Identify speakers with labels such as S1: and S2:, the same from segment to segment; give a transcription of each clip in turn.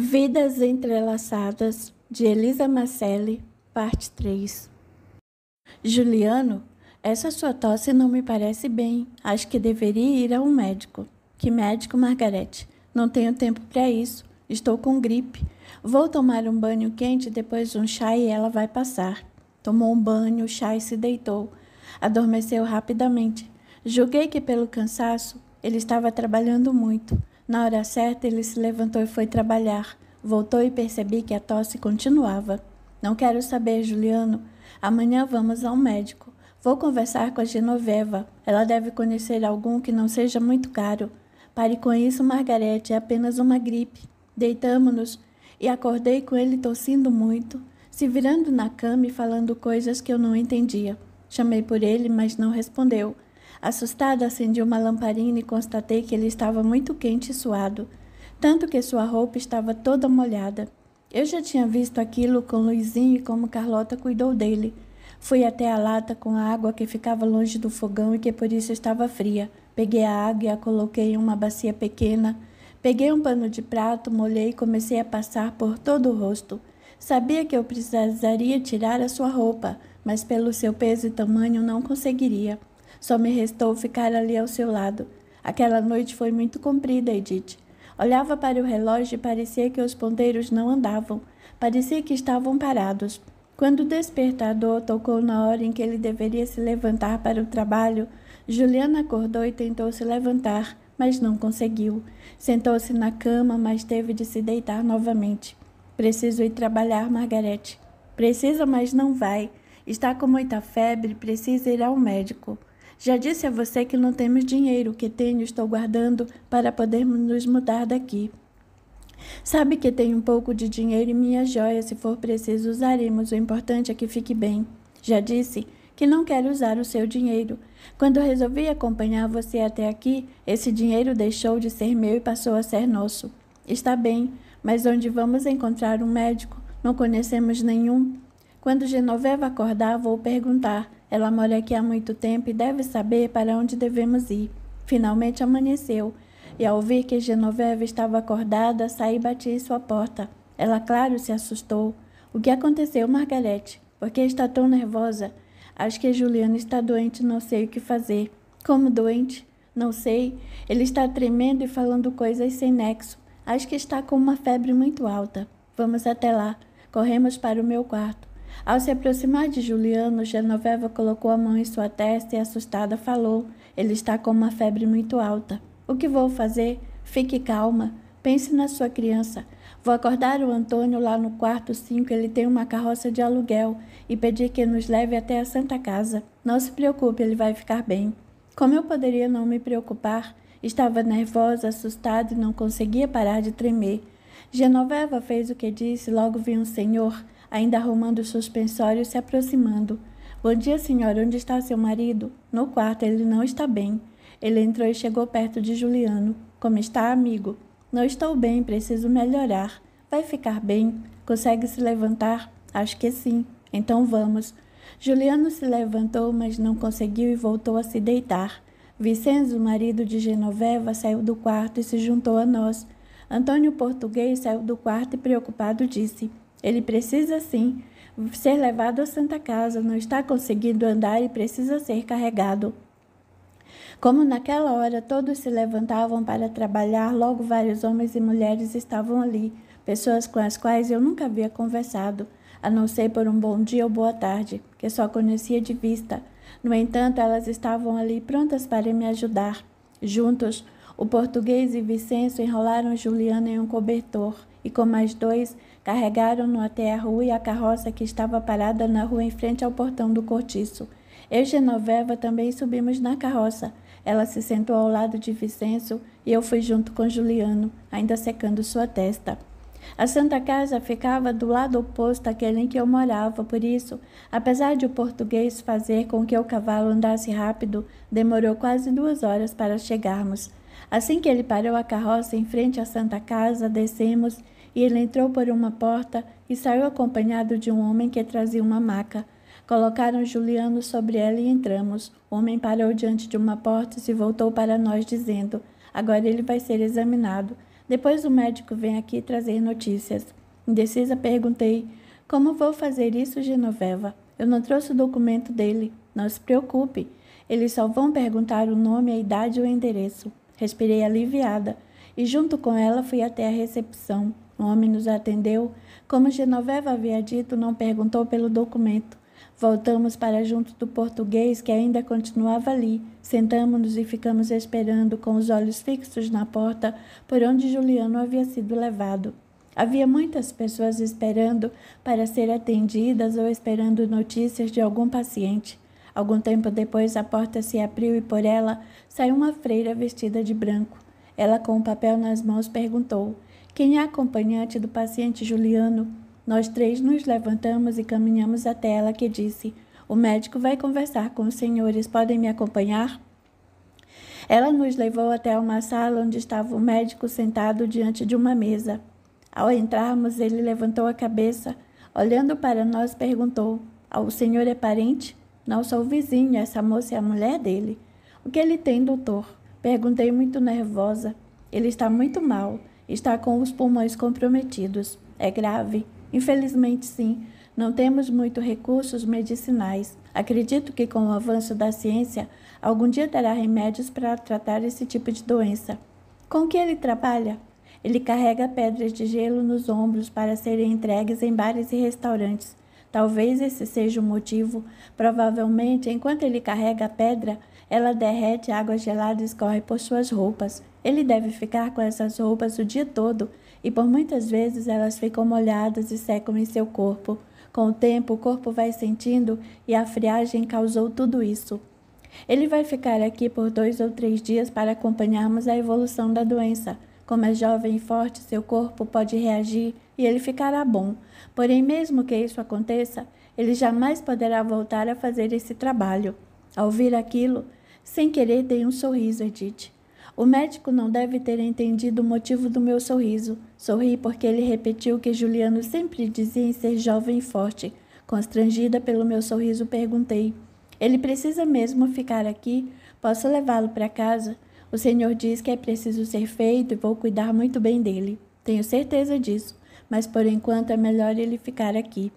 S1: Vidas Entrelaçadas, de Elisa Macelli, parte 3. Juliano, essa sua tosse não me parece bem. Acho que deveria ir a um médico. Que médico, Margarete? Não tenho tempo para isso. Estou com gripe. Vou tomar um banho quente, depois um chá e ela vai passar. Tomou um banho, chá e se deitou. Adormeceu rapidamente. Julguei que pelo cansaço ele estava trabalhando muito. Na hora certa, ele se levantou e foi trabalhar. Voltou e percebi que a tosse continuava. Não quero saber, Juliano. Amanhã vamos ao médico. Vou conversar com a Genoveva. Ela deve conhecer algum que não seja muito caro. Pare com isso, Margarete. É apenas uma gripe. Deitamo-nos e acordei com ele tossindo muito, se virando na cama e falando coisas que eu não entendia. Chamei por ele, mas não respondeu. Assustada, acendi uma lamparina e constatei que ele estava muito quente e suado, tanto que sua roupa estava toda molhada. Eu já tinha visto aquilo com Luizinho e como Carlota cuidou dele. Fui até a lata com a água que ficava longe do fogão e que por isso estava fria. Peguei a água e a coloquei em uma bacia pequena. Peguei um pano de prato, molhei e comecei a passar por todo o rosto. Sabia que eu precisaria tirar a sua roupa, mas pelo seu peso e tamanho não conseguiria. Só me restou ficar ali ao seu lado. Aquela noite foi muito comprida, Edith. Olhava para o relógio e parecia que os ponteiros não andavam. Parecia que estavam parados. Quando o despertador tocou na hora em que ele deveria se levantar para o trabalho, Juliana acordou e tentou se levantar, mas não conseguiu. Sentou-se na cama, mas teve de se deitar novamente. Preciso ir trabalhar, Margarete. Precisa, mas não vai. Está com muita febre, precisa ir ao médico. Já disse a você que não temos dinheiro, que tenho estou guardando para podermos nos mudar daqui. Sabe que tenho um pouco de dinheiro e minha joia, se for preciso usaremos, o importante é que fique bem. Já disse que não quero usar o seu dinheiro. Quando resolvi acompanhar você até aqui, esse dinheiro deixou de ser meu e passou a ser nosso. Está bem, mas onde vamos encontrar um médico? Não conhecemos nenhum. Quando Genoveva acordar, vou perguntar. Ela mora aqui há muito tempo e deve saber para onde devemos ir. Finalmente amanheceu, e ao ouvir que Genoveva estava acordada, saí e bati em sua porta. Ela, claro, se assustou. O que aconteceu, Margarete? Por que está tão nervosa? Acho que Juliana está doente, não sei o que fazer. Como doente? Não sei. Ele está tremendo e falando coisas sem nexo. Acho que está com uma febre muito alta. Vamos até lá. Corremos para o meu quarto. Ao se aproximar de Juliano, Genoveva colocou a mão em sua testa e, assustada, falou: Ele está com uma febre muito alta. O que vou fazer? Fique calma. Pense na sua criança. Vou acordar o Antônio lá no quarto 5, ele tem uma carroça de aluguel, e pedir que nos leve até a Santa Casa. Não se preocupe, ele vai ficar bem. Como eu poderia não me preocupar? Estava nervosa, assustada e não conseguia parar de tremer. Genoveva fez o que disse, logo vi um senhor ainda arrumando o suspensório e se aproximando. Bom dia, senhora. Onde está seu marido? No quarto, ele não está bem. Ele entrou e chegou perto de Juliano. Como está, amigo? Não estou bem, preciso melhorar. Vai ficar bem? Consegue se levantar? Acho que sim. Então vamos. Juliano se levantou, mas não conseguiu e voltou a se deitar. Vicenzo, marido de Genoveva, saiu do quarto e se juntou a nós. Antônio Português saiu do quarto e preocupado disse: ele precisa sim ser levado à Santa Casa, não está conseguindo andar e precisa ser carregado. Como naquela hora todos se levantavam para trabalhar, logo vários homens e mulheres estavam ali, pessoas com as quais eu nunca havia conversado, a não ser por um bom dia ou boa tarde, que só conhecia de vista. No entanto, elas estavam ali prontas para me ajudar. Juntos, o português e Vicenço enrolaram Juliana em um cobertor e com mais dois Carregaram-no até a rua e a carroça que estava parada na rua em frente ao portão do cortiço. Eu e Genoveva também subimos na carroça. Ela se sentou ao lado de Vicenço e eu fui junto com Juliano, ainda secando sua testa. A Santa Casa ficava do lado oposto àquele em que eu morava, por isso, apesar de o português fazer com que o cavalo andasse rápido, demorou quase duas horas para chegarmos. Assim que ele parou a carroça em frente à Santa Casa, descemos e ele entrou por uma porta e saiu acompanhado de um homem que trazia uma maca. Colocaram Juliano sobre ela e entramos. O homem parou diante de uma porta e se voltou para nós, dizendo: Agora ele vai ser examinado. Depois o médico vem aqui trazer notícias. Indecisa, perguntei: Como vou fazer isso, Genoveva? Eu não trouxe o documento dele. Não se preocupe. Eles só vão perguntar o nome, a idade e o endereço. Respirei aliviada e, junto com ela, fui até a recepção. O homem nos atendeu. Como Genoveva havia dito, não perguntou pelo documento. Voltamos para junto do português que ainda continuava ali. Sentamos-nos e ficamos esperando, com os olhos fixos na porta por onde Juliano havia sido levado. Havia muitas pessoas esperando para ser atendidas ou esperando notícias de algum paciente. Algum tempo depois, a porta se abriu e por ela saiu uma freira vestida de branco. Ela, com o papel nas mãos, perguntou: quem é acompanhante do paciente Juliano, nós três nos levantamos e caminhamos até ela, que disse: O médico vai conversar com os senhores, podem me acompanhar? Ela nos levou até uma sala onde estava o médico sentado diante de uma mesa. Ao entrarmos, ele levantou a cabeça, olhando para nós, perguntou: ah, O senhor é parente? Não sou vizinho, essa moça é a mulher dele. O que ele tem, doutor? Perguntei muito nervosa. Ele está muito mal. Está com os pulmões comprometidos. É grave? Infelizmente, sim. Não temos muito recursos medicinais. Acredito que, com o avanço da ciência, algum dia terá remédios para tratar esse tipo de doença. Com que ele trabalha? Ele carrega pedras de gelo nos ombros para serem entregues em bares e restaurantes. Talvez esse seja o motivo. Provavelmente, enquanto ele carrega a pedra, ela derrete água gelada e escorre por suas roupas. Ele deve ficar com essas roupas o dia todo e por muitas vezes elas ficam molhadas e secam em seu corpo. Com o tempo, o corpo vai sentindo e a friagem causou tudo isso. Ele vai ficar aqui por dois ou três dias para acompanharmos a evolução da doença. Como é jovem e forte, seu corpo pode reagir e ele ficará bom. Porém, mesmo que isso aconteça, ele jamais poderá voltar a fazer esse trabalho. Ao ouvir aquilo, sem querer, dei um sorriso, Edith. O médico não deve ter entendido o motivo do meu sorriso. Sorri porque ele repetiu que Juliano sempre dizia em ser jovem e forte. Constrangida pelo meu sorriso, perguntei: Ele precisa mesmo ficar aqui? Posso levá-lo para casa? O senhor diz que é preciso ser feito e vou cuidar muito bem dele. Tenho certeza disso, mas por enquanto é melhor ele ficar aqui.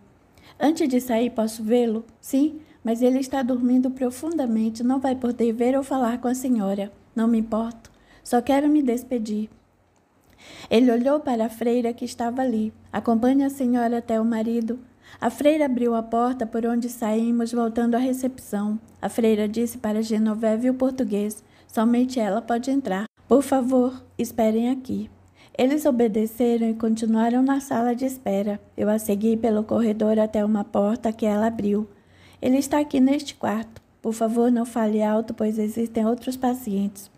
S1: Antes de sair, posso vê-lo? Sim, mas ele está dormindo profundamente, não vai poder ver ou falar com a senhora. Não me importo. Só quero me despedir. Ele olhou para a freira que estava ali. Acompanhe a senhora até o marido. A freira abriu a porta por onde saímos, voltando à recepção. A freira disse para Genoveve o português: Somente ela pode entrar. Por favor, esperem aqui. Eles obedeceram e continuaram na sala de espera. Eu a segui pelo corredor até uma porta que ela abriu. Ele está aqui neste quarto. Por favor, não fale alto, pois existem outros pacientes.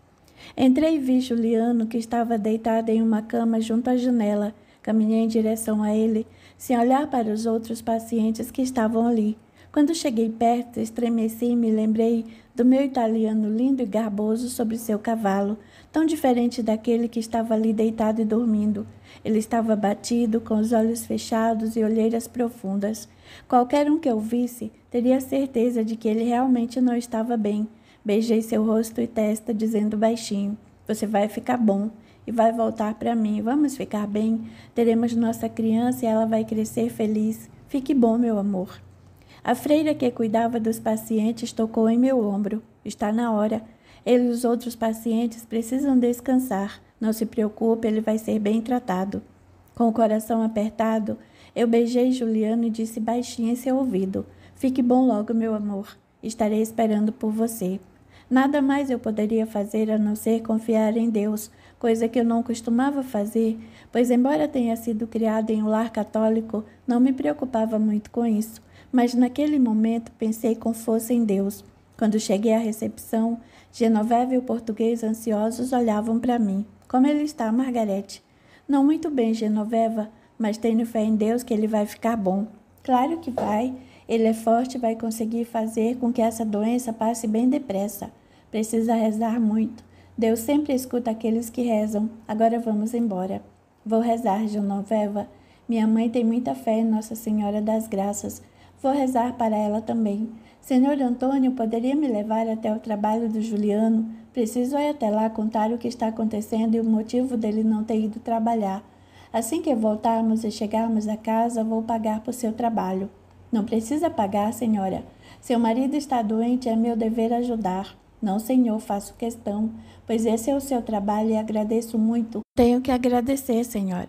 S1: Entrei e vi Juliano, que estava deitado em uma cama junto à janela. Caminhei em direção a ele, sem olhar para os outros pacientes que estavam ali. Quando cheguei perto, estremeci e me lembrei do meu italiano lindo e garboso sobre seu cavalo, tão diferente daquele que estava ali deitado e dormindo. Ele estava batido, com os olhos fechados e olheiras profundas. Qualquer um que eu visse teria certeza de que ele realmente não estava bem. Beijei seu rosto e testa, dizendo baixinho: Você vai ficar bom e vai voltar para mim. Vamos ficar bem. Teremos nossa criança e ela vai crescer feliz. Fique bom, meu amor. A freira que cuidava dos pacientes tocou em meu ombro. Está na hora. Ele e os outros pacientes precisam descansar. Não se preocupe, ele vai ser bem tratado. Com o coração apertado, eu beijei Juliano e disse baixinho em seu ouvido: Fique bom logo, meu amor. Estarei esperando por você. Nada mais eu poderia fazer a não ser confiar em Deus, coisa que eu não costumava fazer, pois, embora tenha sido criado em um lar católico, não me preocupava muito com isso. Mas naquele momento pensei com força em Deus. Quando cheguei à recepção, Genoveva e o português ansiosos olhavam para mim. Como ele está, Margarete? Não muito bem, Genoveva, mas tenho fé em Deus que ele vai ficar bom. Claro que vai. Ele é forte e vai conseguir fazer com que essa doença passe bem depressa. Precisa rezar muito. Deus sempre escuta aqueles que rezam. Agora vamos embora. Vou rezar, Genoveva. Minha mãe tem muita fé em Nossa Senhora das Graças. Vou rezar para ela também. Senhor Antônio, poderia me levar até o trabalho do Juliano? Preciso ir até lá contar o que está acontecendo e o motivo dele não ter ido trabalhar. Assim que voltarmos e chegarmos a casa, vou pagar por seu trabalho. Não precisa pagar, senhora. Seu marido está doente é meu dever ajudar. Não, Senhor, faço questão, pois esse é o seu trabalho e agradeço muito. Tenho que agradecer, Senhora.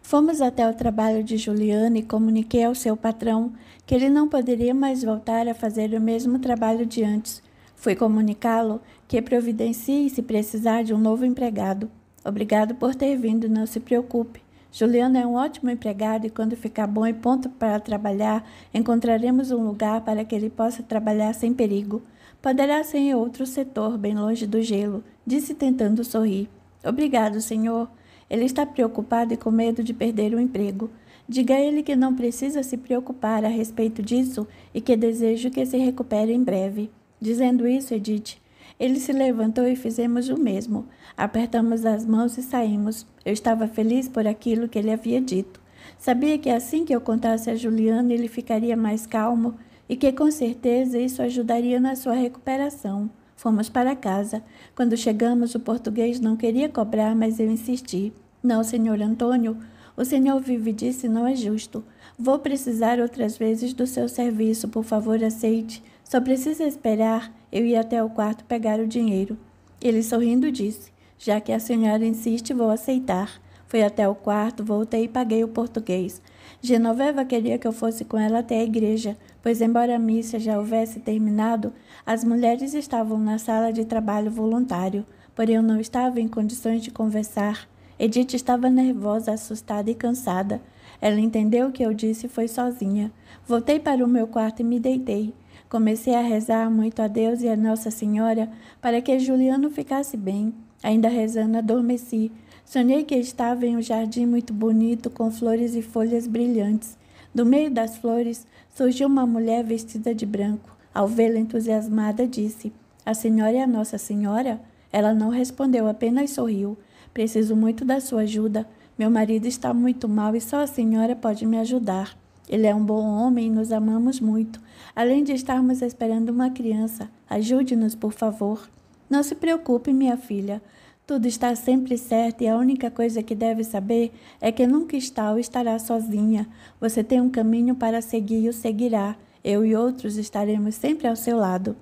S1: Fomos até o trabalho de Juliana e comuniquei ao seu patrão que ele não poderia mais voltar a fazer o mesmo trabalho de antes. Fui comunicá-lo que providencie se precisar de um novo empregado. Obrigado por ter vindo, não se preocupe. Juliana é um ótimo empregado e quando ficar bom e pronto para trabalhar, encontraremos um lugar para que ele possa trabalhar sem perigo. Poderá ser em outro setor, bem longe do gelo, disse tentando sorrir. Obrigado, senhor. Ele está preocupado e com medo de perder o emprego. Diga a ele que não precisa se preocupar a respeito disso e que desejo que se recupere em breve. Dizendo isso, Edith, ele se levantou e fizemos o mesmo. Apertamos as mãos e saímos. Eu estava feliz por aquilo que ele havia dito. Sabia que assim que eu contasse a Juliana, ele ficaria mais calmo e que com certeza isso ajudaria na sua recuperação. Fomos para casa. Quando chegamos, o português não queria cobrar, mas eu insisti. Não, senhor Antônio, o senhor vive disse não é justo. Vou precisar outras vezes do seu serviço, por favor, aceite. Só precisa esperar eu ir até o quarto pegar o dinheiro. Ele sorrindo disse: Já que a senhora insiste, vou aceitar. Fui até o quarto, voltei e paguei o português. Genoveva queria que eu fosse com ela até a igreja, pois, embora a missa já houvesse terminado, as mulheres estavam na sala de trabalho voluntário, porém eu não estava em condições de conversar. Edith estava nervosa, assustada e cansada. Ela entendeu o que eu disse e foi sozinha. Voltei para o meu quarto e me deitei. Comecei a rezar muito a Deus e a Nossa Senhora para que Juliano ficasse bem. Ainda rezando, adormeci. Sonhei que estava em um jardim muito bonito com flores e folhas brilhantes. Do meio das flores, Surgiu uma mulher vestida de branco. Ao vê-la entusiasmada, disse: A senhora é a Nossa Senhora? Ela não respondeu, apenas sorriu. Preciso muito da sua ajuda. Meu marido está muito mal e só a senhora pode me ajudar. Ele é um bom homem e nos amamos muito. Além de estarmos esperando uma criança, ajude-nos, por favor. Não se preocupe, minha filha. Tudo está sempre certo e a única coisa que deve saber é que nunca está ou estará sozinha. Você tem um caminho para seguir e o seguirá. Eu e outros estaremos sempre ao seu lado.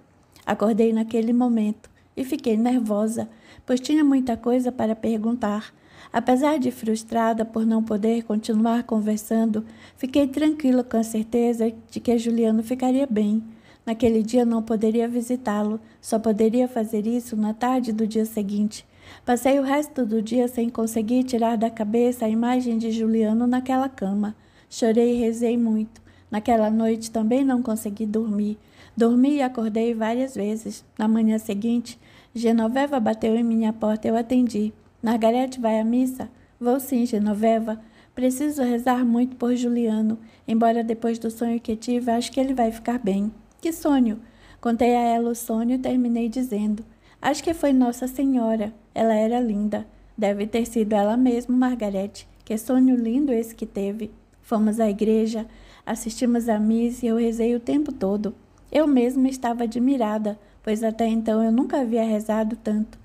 S1: Acordei naquele momento e fiquei nervosa, pois tinha muita coisa para perguntar. Apesar de frustrada por não poder continuar conversando, fiquei tranquila com a certeza de que Juliano ficaria bem. Naquele dia não poderia visitá-lo, só poderia fazer isso na tarde do dia seguinte. Passei o resto do dia sem conseguir tirar da cabeça a imagem de Juliano naquela cama. Chorei e rezei muito. Naquela noite também não consegui dormir. Dormi e acordei várias vezes. Na manhã seguinte, Genoveva bateu em minha porta e eu atendi. Margarete vai à missa? Vou sim, Genoveva. Preciso rezar muito por Juliano, embora depois do sonho que tive, acho que ele vai ficar bem. Que sonho! Contei a ela o sonho e terminei dizendo: Acho que foi Nossa Senhora. Ela era linda. Deve ter sido ela mesma, Margarete. Que sonho lindo esse que teve. Fomos à igreja, assistimos à missa e eu rezei o tempo todo. Eu mesma estava admirada, pois até então eu nunca havia rezado tanto.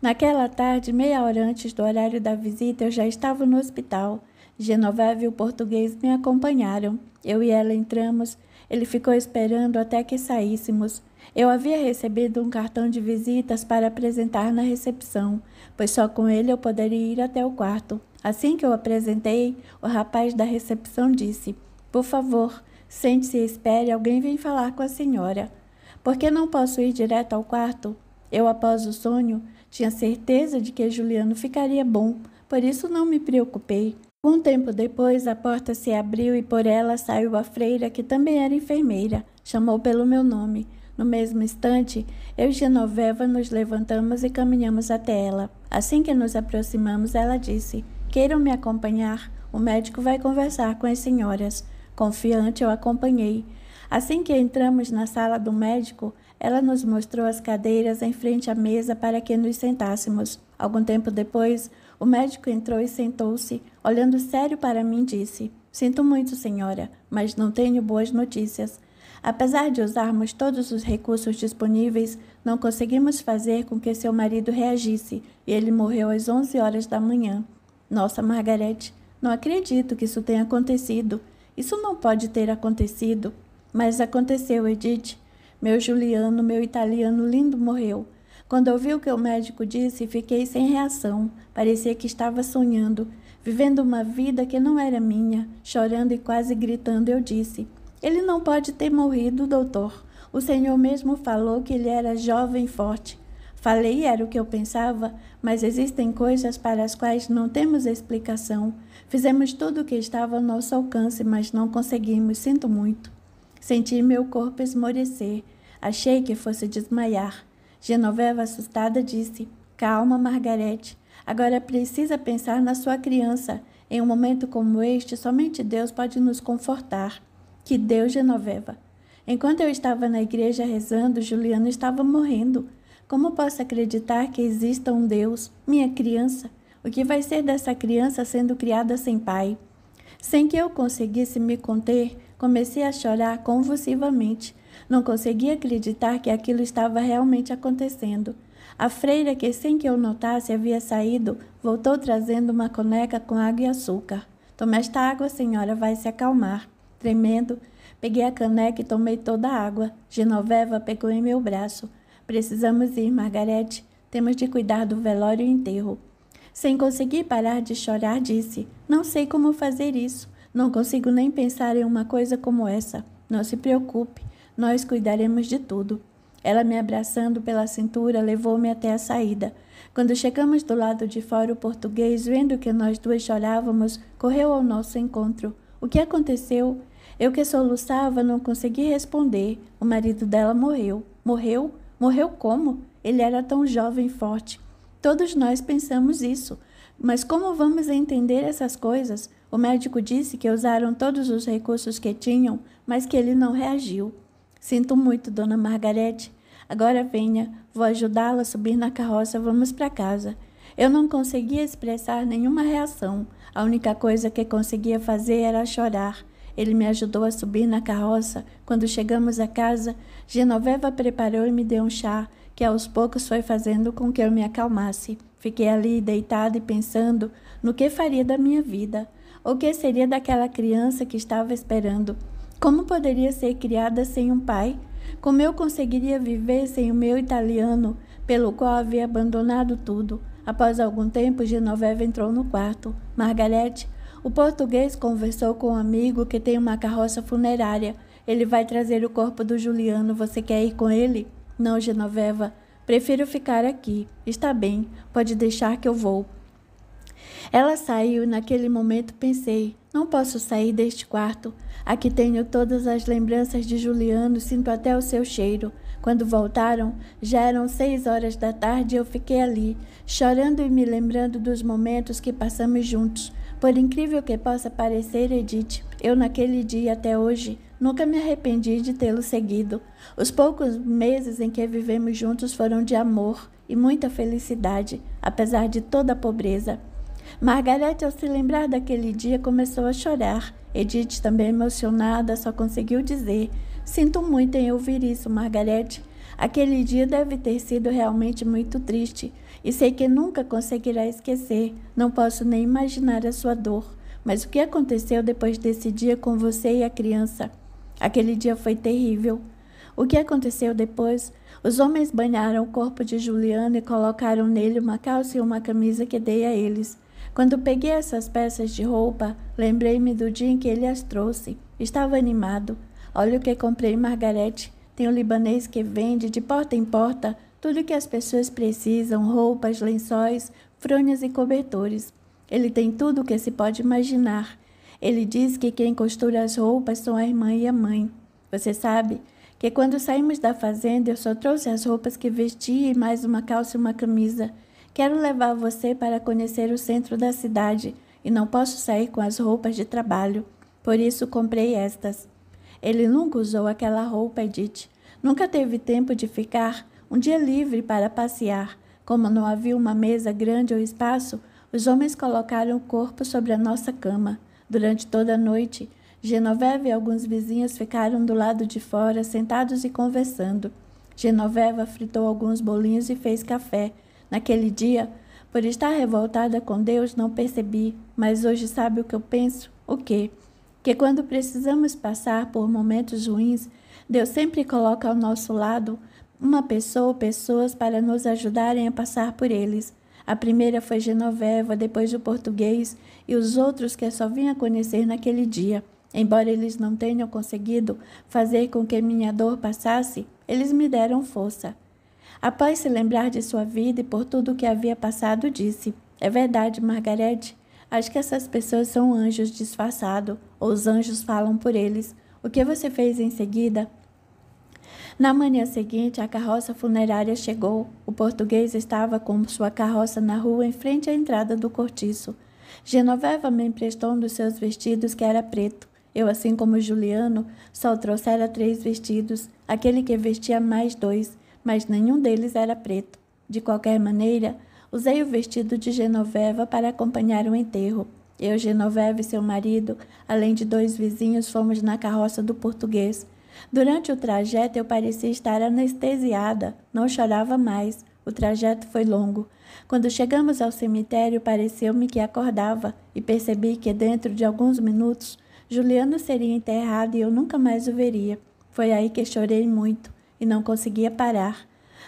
S1: Naquela tarde, meia hora antes do horário da visita, eu já estava no hospital. Genoveva e o português me acompanharam. Eu e ela entramos. Ele ficou esperando até que saíssemos. Eu havia recebido um cartão de visitas para apresentar na recepção, pois só com ele eu poderia ir até o quarto. Assim que eu apresentei, o rapaz da recepção disse: Por favor, sente-se e espere, alguém vem falar com a senhora. Por que não posso ir direto ao quarto? Eu, após o sonho, tinha certeza de que Juliano ficaria bom, por isso não me preocupei. Um tempo depois, a porta se abriu e por ela saiu a freira, que também era enfermeira. Chamou pelo meu nome. No mesmo instante, eu e Genoveva nos levantamos e caminhamos até ela. Assim que nos aproximamos, ela disse: Queiram me acompanhar? O médico vai conversar com as senhoras. Confiante, eu acompanhei. Assim que entramos na sala do médico, ela nos mostrou as cadeiras em frente à mesa para que nos sentássemos. Algum tempo depois, o médico entrou e sentou-se, olhando sério para mim, disse: Sinto muito, senhora, mas não tenho boas notícias. Apesar de usarmos todos os recursos disponíveis, não conseguimos fazer com que seu marido reagisse e ele morreu às 11 horas da manhã. Nossa, Margarete, não acredito que isso tenha acontecido. Isso não pode ter acontecido. Mas aconteceu, Edith. Meu Juliano, meu italiano lindo, morreu. Quando ouvi o que o médico disse, fiquei sem reação. Parecia que estava sonhando, vivendo uma vida que não era minha. Chorando e quase gritando, eu disse: ele não pode ter morrido, doutor. O senhor mesmo falou que ele era jovem e forte. Falei era o que eu pensava, mas existem coisas para as quais não temos explicação. Fizemos tudo o que estava ao nosso alcance, mas não conseguimos. Sinto muito. Senti meu corpo esmorecer. Achei que fosse desmaiar. Genoveva, assustada, disse: Calma, Margarete. Agora precisa pensar na sua criança. Em um momento como este, somente Deus pode nos confortar que Deus Genoveva. Enquanto eu estava na igreja rezando, Juliano estava morrendo. Como posso acreditar que exista um Deus, minha criança? O que vai ser dessa criança sendo criada sem pai? Sem que eu conseguisse me conter, comecei a chorar convulsivamente. Não conseguia acreditar que aquilo estava realmente acontecendo. A freira, que sem que eu notasse havia saído, voltou trazendo uma coneca com água e açúcar. Toma esta água, senhora, vai se acalmar. Tremendo, peguei a caneca e tomei toda a água. Genoveva pegou em meu braço. Precisamos ir, Margarete. Temos de cuidar do velório e enterro. Sem conseguir parar de chorar, disse: Não sei como fazer isso. Não consigo nem pensar em uma coisa como essa. Não se preocupe, nós cuidaremos de tudo. Ela me abraçando pela cintura, levou-me até a saída. Quando chegamos do lado de fora, o português, vendo que nós duas chorávamos, correu ao nosso encontro. O que aconteceu? Eu que soluçava não consegui responder. O marido dela morreu. Morreu? Morreu como? Ele era tão jovem e forte. Todos nós pensamos isso. Mas como vamos entender essas coisas? O médico disse que usaram todos os recursos que tinham, mas que ele não reagiu. Sinto muito, dona Margarete. Agora venha, vou ajudá-la a subir na carroça, vamos para casa. Eu não conseguia expressar nenhuma reação. A única coisa que conseguia fazer era chorar. Ele me ajudou a subir na carroça. Quando chegamos a casa, Genoveva preparou e me deu um chá, que aos poucos foi fazendo com que eu me acalmasse. Fiquei ali deitada e pensando no que faria da minha vida. O que seria daquela criança que estava esperando? Como poderia ser criada sem um pai? Como eu conseguiria viver sem o meu italiano, pelo qual havia abandonado tudo? Após algum tempo, Genoveva entrou no quarto. Margarete, o português conversou com um amigo que tem uma carroça funerária. Ele vai trazer o corpo do Juliano. Você quer ir com ele? Não, Genoveva. Prefiro ficar aqui. Está bem, pode deixar que eu vou. Ela saiu e naquele momento pensei: não posso sair deste quarto. Aqui tenho todas as lembranças de Juliano, sinto até o seu cheiro. Quando voltaram, já eram seis horas da tarde e eu fiquei ali, chorando e me lembrando dos momentos que passamos juntos. Por incrível que possa parecer, Edith, eu naquele dia até hoje nunca me arrependi de tê-lo seguido. Os poucos meses em que vivemos juntos foram de amor e muita felicidade, apesar de toda a pobreza. Margarete, ao se lembrar daquele dia, começou a chorar. Edith, também emocionada, só conseguiu dizer: Sinto muito em ouvir isso, Margarete. Aquele dia deve ter sido realmente muito triste e sei que nunca conseguirá esquecer. Não posso nem imaginar a sua dor. Mas o que aconteceu depois desse dia com você e a criança? Aquele dia foi terrível. O que aconteceu depois? Os homens banharam o corpo de Juliana e colocaram nele uma calça e uma camisa que dei a eles. Quando peguei essas peças de roupa, lembrei-me do dia em que ele as trouxe. Estava animado. Olha o que comprei, Margarete. Tem um libanês que vende de porta em porta tudo que as pessoas precisam: roupas, lençóis, fronhas e cobertores. Ele tem tudo o que se pode imaginar. Ele diz que quem costura as roupas são a irmã e a mãe. Você sabe que quando saímos da fazenda eu só trouxe as roupas que vesti e mais uma calça e uma camisa. Quero levar você para conhecer o centro da cidade e não posso sair com as roupas de trabalho. Por isso comprei estas. Ele nunca usou aquela roupa, Edith. Nunca teve tempo de ficar um dia livre para passear. Como não havia uma mesa grande ou espaço, os homens colocaram o corpo sobre a nossa cama. Durante toda a noite, Genoveva e alguns vizinhos ficaram do lado de fora, sentados e conversando. Genoveva fritou alguns bolinhos e fez café. Naquele dia, por estar revoltada com Deus, não percebi, mas hoje sabe o que eu penso? O quê? Que quando precisamos passar por momentos ruins, Deus sempre coloca ao nosso lado uma pessoa ou pessoas para nos ajudarem a passar por eles. A primeira foi Genoveva, depois o português e os outros que só vim a conhecer naquele dia. Embora eles não tenham conseguido fazer com que minha dor passasse, eles me deram força. Após se lembrar de sua vida e por tudo o que havia passado, disse: É verdade, Margarete. Acho que essas pessoas são anjos disfarçados, ou os anjos falam por eles. O que você fez em seguida na manhã seguinte, a carroça funerária chegou. O português estava com sua carroça na rua em frente à entrada do cortiço. Genoveva me emprestou um dos seus vestidos que era preto. Eu, assim como Juliano, só trouxera três vestidos, aquele que vestia mais dois, mas nenhum deles era preto. De qualquer maneira, usei o vestido de Genoveva para acompanhar o enterro. Eu, Genoveva e seu marido, além de dois vizinhos, fomos na carroça do português. Durante o trajeto, eu parecia estar anestesiada, não chorava mais. O trajeto foi longo. Quando chegamos ao cemitério, pareceu-me que acordava e percebi que dentro de alguns minutos Juliano seria enterrado e eu nunca mais o veria. Foi aí que chorei muito e não conseguia parar.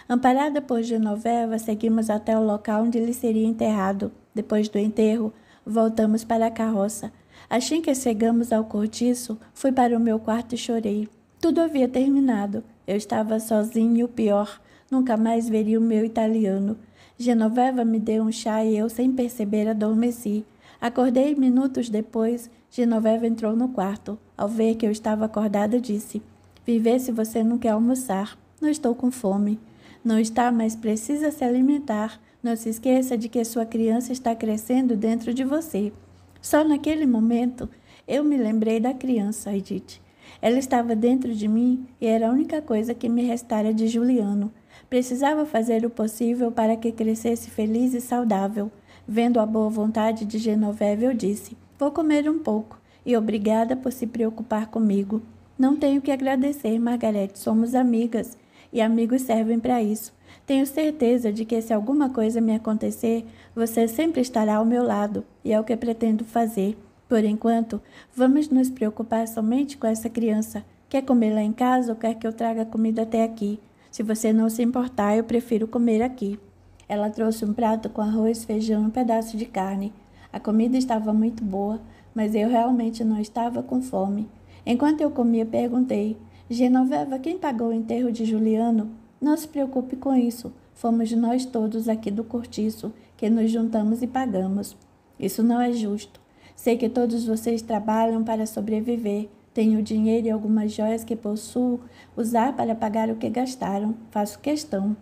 S1: Amparada por Genoveva, seguimos até o local onde ele seria enterrado. Depois do enterro, voltamos para a carroça. Assim que chegamos ao cortiço, fui para o meu quarto e chorei. Tudo havia terminado. Eu estava sozinho e o pior, nunca mais veria o meu italiano. Genoveva me deu um chá e eu, sem perceber, adormeci. Acordei minutos depois. Genoveva entrou no quarto. Ao ver que eu estava acordada, disse: Viver se você não quer almoçar. Não estou com fome. Não está, mas precisa se alimentar. Não se esqueça de que sua criança está crescendo dentro de você. Só naquele momento eu me lembrei da criança, Edith. Ela estava dentro de mim e era a única coisa que me restara de Juliano. Precisava fazer o possível para que crescesse feliz e saudável. Vendo a boa vontade de Genoveva, eu disse: Vou comer um pouco e obrigada por se preocupar comigo. Não tenho que agradecer, Margarete, somos amigas e amigos servem para isso. Tenho certeza de que se alguma coisa me acontecer, você sempre estará ao meu lado e é o que pretendo fazer. Por enquanto, vamos nos preocupar somente com essa criança. Quer comer lá em casa ou quer que eu traga comida até aqui? Se você não se importar, eu prefiro comer aqui. Ela trouxe um prato com arroz, feijão e um pedaço de carne. A comida estava muito boa, mas eu realmente não estava com fome. Enquanto eu comia, perguntei: Genoveva, quem pagou o enterro de Juliano? Não se preocupe com isso. Fomos nós todos aqui do cortiço que nos juntamos e pagamos. Isso não é justo. Sei que todos vocês trabalham para sobreviver. Tenho dinheiro e algumas joias que possuo, usar para pagar o que gastaram. Faço questão.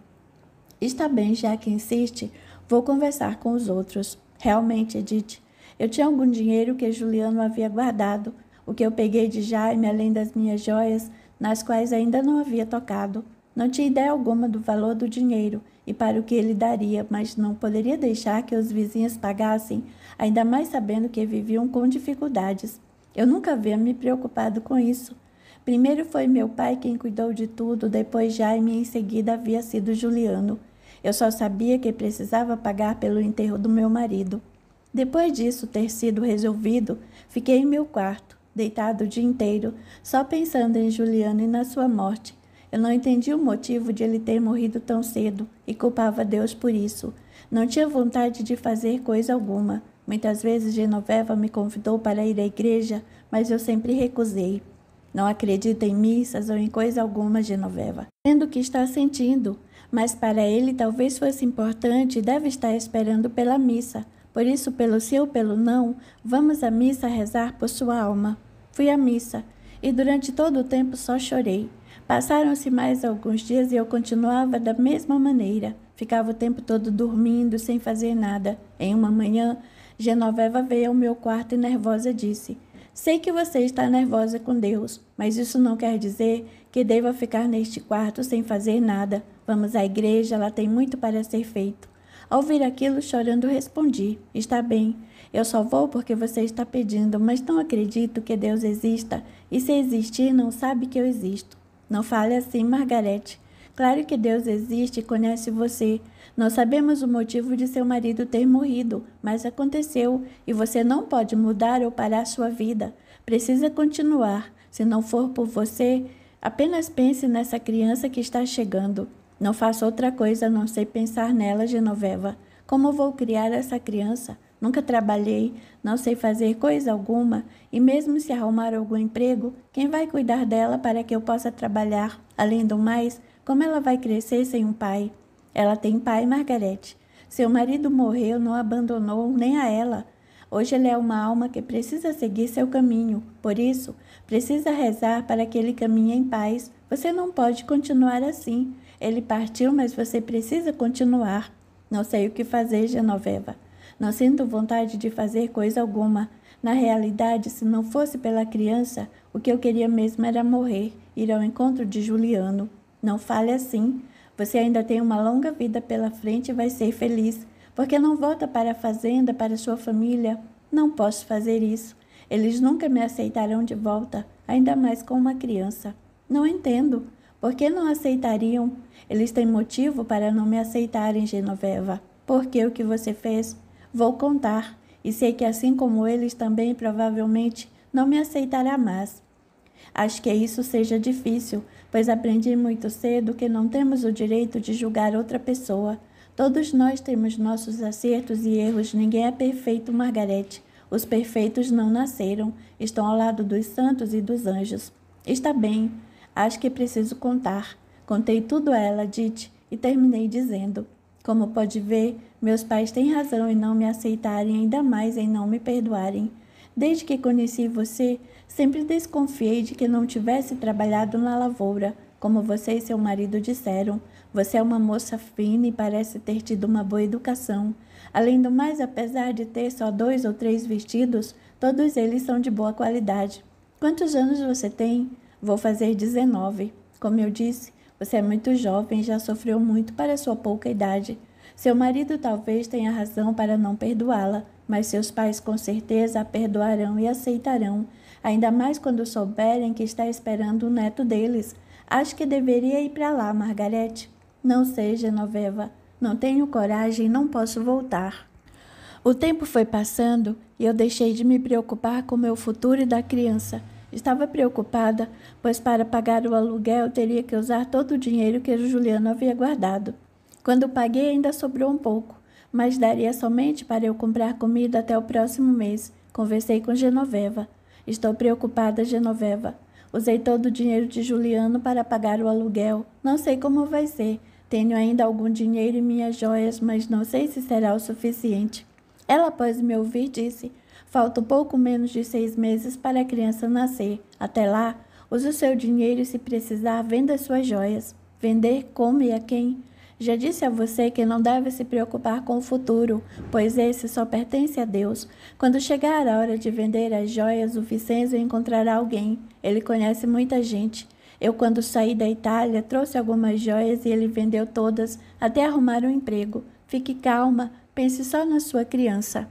S1: Está bem, já que insiste, vou conversar com os outros. Realmente, Edith, eu tinha algum dinheiro que Juliano havia guardado, o que eu peguei de Jaime, além das minhas joias, nas quais ainda não havia tocado. Não tinha ideia alguma do valor do dinheiro e para o que ele daria, mas não poderia deixar que os vizinhos pagassem ainda mais sabendo que viviam com dificuldades. Eu nunca havia me preocupado com isso. Primeiro foi meu pai quem cuidou de tudo, depois Jaime e em seguida havia sido Juliano. Eu só sabia que precisava pagar pelo enterro do meu marido. Depois disso ter sido resolvido, fiquei em meu quarto, deitado o dia inteiro, só pensando em Juliano e na sua morte. Eu não entendi o motivo de ele ter morrido tão cedo e culpava Deus por isso. Não tinha vontade de fazer coisa alguma. Muitas vezes Genoveva me convidou para ir à igreja, mas eu sempre recusei. Não acredita em missas ou em coisa alguma, Genoveva, sendo que está sentindo, mas para ele talvez fosse importante e deve estar esperando pela missa. Por isso, pelo seu ou pelo não, vamos à missa rezar por sua alma. Fui à missa e durante todo o tempo só chorei. Passaram-se mais alguns dias e eu continuava da mesma maneira. Ficava o tempo todo dormindo, sem fazer nada. Em uma manhã, Genoveva veio ao meu quarto e nervosa disse: Sei que você está nervosa com Deus, mas isso não quer dizer que deva ficar neste quarto sem fazer nada. Vamos à igreja, lá tem muito para ser feito. Ao ouvir aquilo, chorando, respondi: Está bem, eu só vou porque você está pedindo, mas não acredito que Deus exista, e se existir, não sabe que eu existo. Não fale assim, Margarete. Claro que Deus existe e conhece você, nós sabemos o motivo de seu marido ter morrido, mas aconteceu e você não pode mudar ou parar sua vida. Precisa continuar. Se não for por você, apenas pense nessa criança que está chegando. Não faça outra coisa a não ser pensar nela, Genoveva. Como vou criar essa criança? Nunca trabalhei, não sei fazer coisa alguma, e mesmo se arrumar algum emprego, quem vai cuidar dela para que eu possa trabalhar? Além do mais, como ela vai crescer sem um pai? Ela tem pai, Margarete. Seu marido morreu, não abandonou nem a ela. Hoje ele é uma alma que precisa seguir seu caminho. Por isso, precisa rezar para que ele caminhe em paz. Você não pode continuar assim. Ele partiu, mas você precisa continuar. Não sei o que fazer, Genoveva. Não sinto vontade de fazer coisa alguma. Na realidade, se não fosse pela criança, o que eu queria mesmo era morrer, ir ao encontro de Juliano. Não fale assim. Você ainda tem uma longa vida pela frente e vai ser feliz, porque não volta para a fazenda, para sua família. Não posso fazer isso. Eles nunca me aceitarão de volta, ainda mais com uma criança. Não entendo. Por que não aceitariam? Eles têm motivo para não me aceitarem, Genoveva. Porque o que você fez? Vou contar. E sei que, assim como eles, também provavelmente não me aceitará mais. Acho que isso seja difícil, pois aprendi muito cedo que não temos o direito de julgar outra pessoa. Todos nós temos nossos acertos e erros, ninguém é perfeito, Margarete. Os perfeitos não nasceram, estão ao lado dos santos e dos anjos. Está bem, acho que preciso contar. Contei tudo a ela, Dite, e terminei dizendo: Como pode ver, meus pais têm razão em não me aceitarem, ainda mais em não me perdoarem. Desde que conheci você, Sempre desconfiei de que não tivesse trabalhado na lavoura, como você e seu marido disseram. Você é uma moça fina e parece ter tido uma boa educação. Além do mais, apesar de ter só dois ou três vestidos, todos eles são de boa qualidade. Quantos anos você tem? Vou fazer 19. Como eu disse, você é muito jovem e já sofreu muito para sua pouca idade. Seu marido talvez tenha razão para não perdoá-la, mas seus pais com certeza a perdoarão e aceitarão ainda mais quando souberem que está esperando o neto deles. Acho que deveria ir para lá, Margarete. Não sei, Genoveva. Não tenho coragem, não posso voltar. O tempo foi passando e eu deixei de me preocupar com meu futuro e da criança. Estava preocupada, pois para pagar o aluguel teria que usar todo o dinheiro que o Juliano havia guardado. Quando paguei, ainda sobrou um pouco, mas daria somente para eu comprar comida até o próximo mês. Conversei com Genoveva. Estou preocupada, Genoveva. Usei todo o dinheiro de Juliano para pagar o aluguel. Não sei como vai ser. Tenho ainda algum dinheiro e minhas joias, mas não sei se será o suficiente. Ela, após me ouvir, disse: Falta pouco menos de seis meses para a criança nascer. Até lá, use o seu dinheiro e, se precisar, venda suas joias. Vender como e a quem? Já disse a você que não deve se preocupar com o futuro, pois esse só pertence a Deus. Quando chegar a hora de vender as joias, o Vicenzo encontrará alguém. Ele conhece muita gente. Eu, quando saí da Itália, trouxe algumas joias e ele vendeu todas até arrumar um emprego. Fique calma, pense só na sua criança.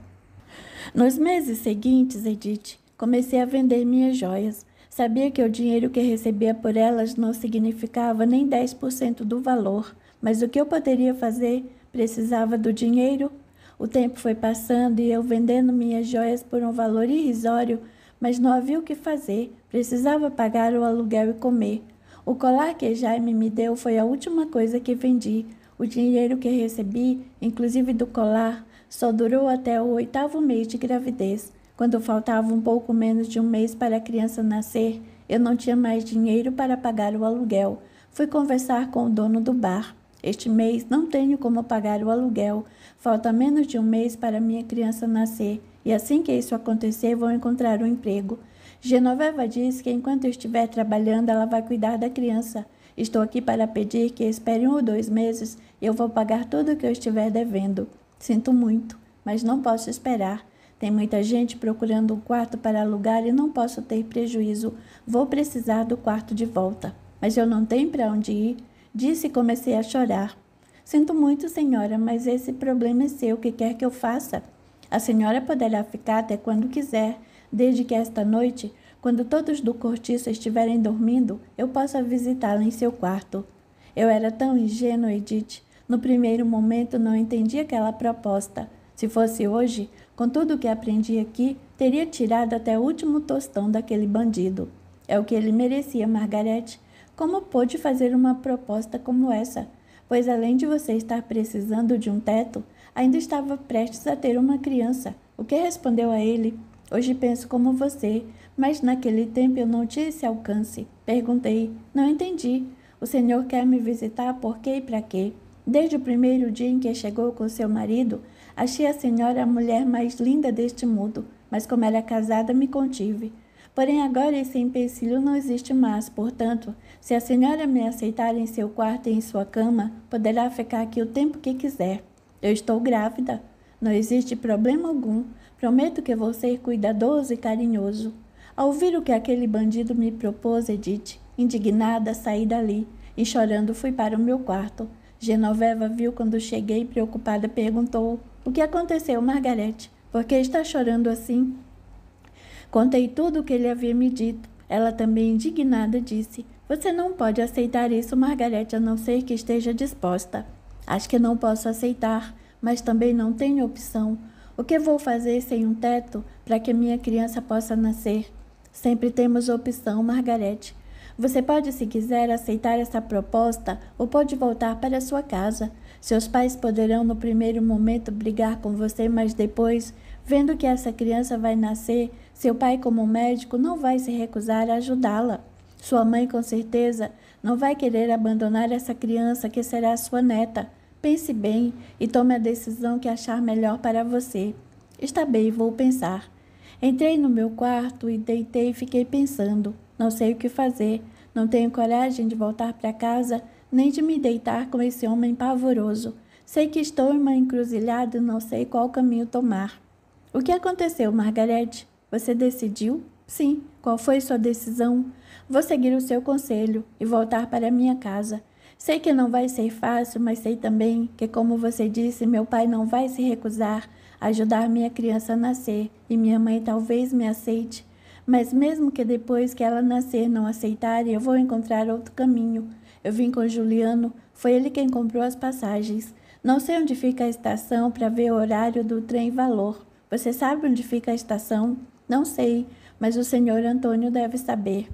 S1: Nos meses seguintes, Edith, comecei a vender minhas joias. Sabia que o dinheiro que recebia por elas não significava nem 10% do valor. Mas o que eu poderia fazer? Precisava do dinheiro. O tempo foi passando e eu vendendo minhas joias por um valor irrisório, mas não havia o que fazer. Precisava pagar o aluguel e comer. O colar que Jaime me deu foi a última coisa que vendi. O dinheiro que recebi, inclusive do colar, só durou até o oitavo mês de gravidez. Quando faltava um pouco menos de um mês para a criança nascer, eu não tinha mais dinheiro para pagar o aluguel. Fui conversar com o dono do bar. Este mês não tenho como pagar o aluguel. Falta menos de um mês para minha criança nascer, e assim que isso acontecer, vou encontrar um emprego. Genoveva diz que enquanto eu estiver trabalhando, ela vai cuidar da criança. Estou aqui para pedir que espere um ou dois meses e eu vou pagar tudo o que eu estiver devendo. Sinto muito, mas não posso esperar. Tem muita gente procurando um quarto para alugar e não posso ter prejuízo. Vou precisar do quarto de volta. Mas eu não tenho para onde ir. Disse e comecei a chorar. Sinto muito, senhora, mas esse problema é seu, O que quer que eu faça? A senhora poderá ficar até quando quiser, desde que esta noite, quando todos do cortiço estiverem dormindo, eu possa visitá-la em seu quarto. Eu era tão ingênua, Edith. No primeiro momento não entendi aquela proposta. Se fosse hoje, com tudo o que aprendi aqui, teria tirado até o último tostão daquele bandido. É o que ele merecia, Margarete. Como pôde fazer uma proposta como essa? Pois além de você estar precisando de um teto, ainda estava prestes a ter uma criança. O que respondeu a ele? Hoje penso como você, mas naquele tempo eu não tinha esse alcance. Perguntei. Não entendi. O senhor quer me visitar por quê e para quê? Desde o primeiro dia em que chegou com seu marido, achei a senhora a mulher mais linda deste mundo, mas como era casada, me contive. Porém, agora esse empecilho não existe mais, portanto, se a senhora me aceitar em seu quarto e em sua cama, poderá ficar aqui o tempo que quiser. Eu estou grávida. Não existe problema algum. Prometo que vou ser cuidadoso e carinhoso. Ao ouvir o que aquele bandido me propôs, Edith, indignada, saí dali e chorando fui para o meu quarto. Genoveva viu quando cheguei, preocupada, perguntou: O que aconteceu, Margarete? Por que está chorando assim? Contei tudo o que ele havia me dito. Ela também, indignada, disse: Você não pode aceitar isso, Margarete, a não ser que esteja disposta. Acho que não posso aceitar, mas também não tenho opção. O que vou fazer sem um teto para que minha criança possa nascer? Sempre temos opção, Margarete. Você pode, se quiser, aceitar essa proposta ou pode voltar para sua casa. Seus pais poderão, no primeiro momento, brigar com você, mas depois, vendo que essa criança vai nascer, seu pai, como médico, não vai se recusar a ajudá-la. Sua mãe, com certeza, não vai querer abandonar essa criança que será sua neta. Pense bem e tome a decisão que achar melhor para você. Está bem, vou pensar. Entrei no meu quarto e deitei e fiquei pensando. Não sei o que fazer. Não tenho coragem de voltar para casa, nem de me deitar com esse homem pavoroso. Sei que estou em uma encruzilhada e não sei qual caminho tomar. O que aconteceu, Margarete? Você decidiu? Sim. Qual foi sua decisão? Vou seguir o seu conselho e voltar para a minha casa. Sei que não vai ser fácil, mas sei também que, como você disse, meu pai não vai se recusar a ajudar minha criança a nascer e minha mãe talvez me aceite. Mas mesmo que depois que ela nascer não aceitar, eu vou encontrar outro caminho. Eu vim com Juliano, foi ele quem comprou as passagens. Não sei onde fica a estação para ver o horário do trem valor. Você sabe onde fica a estação? Não sei, mas o senhor Antônio deve saber.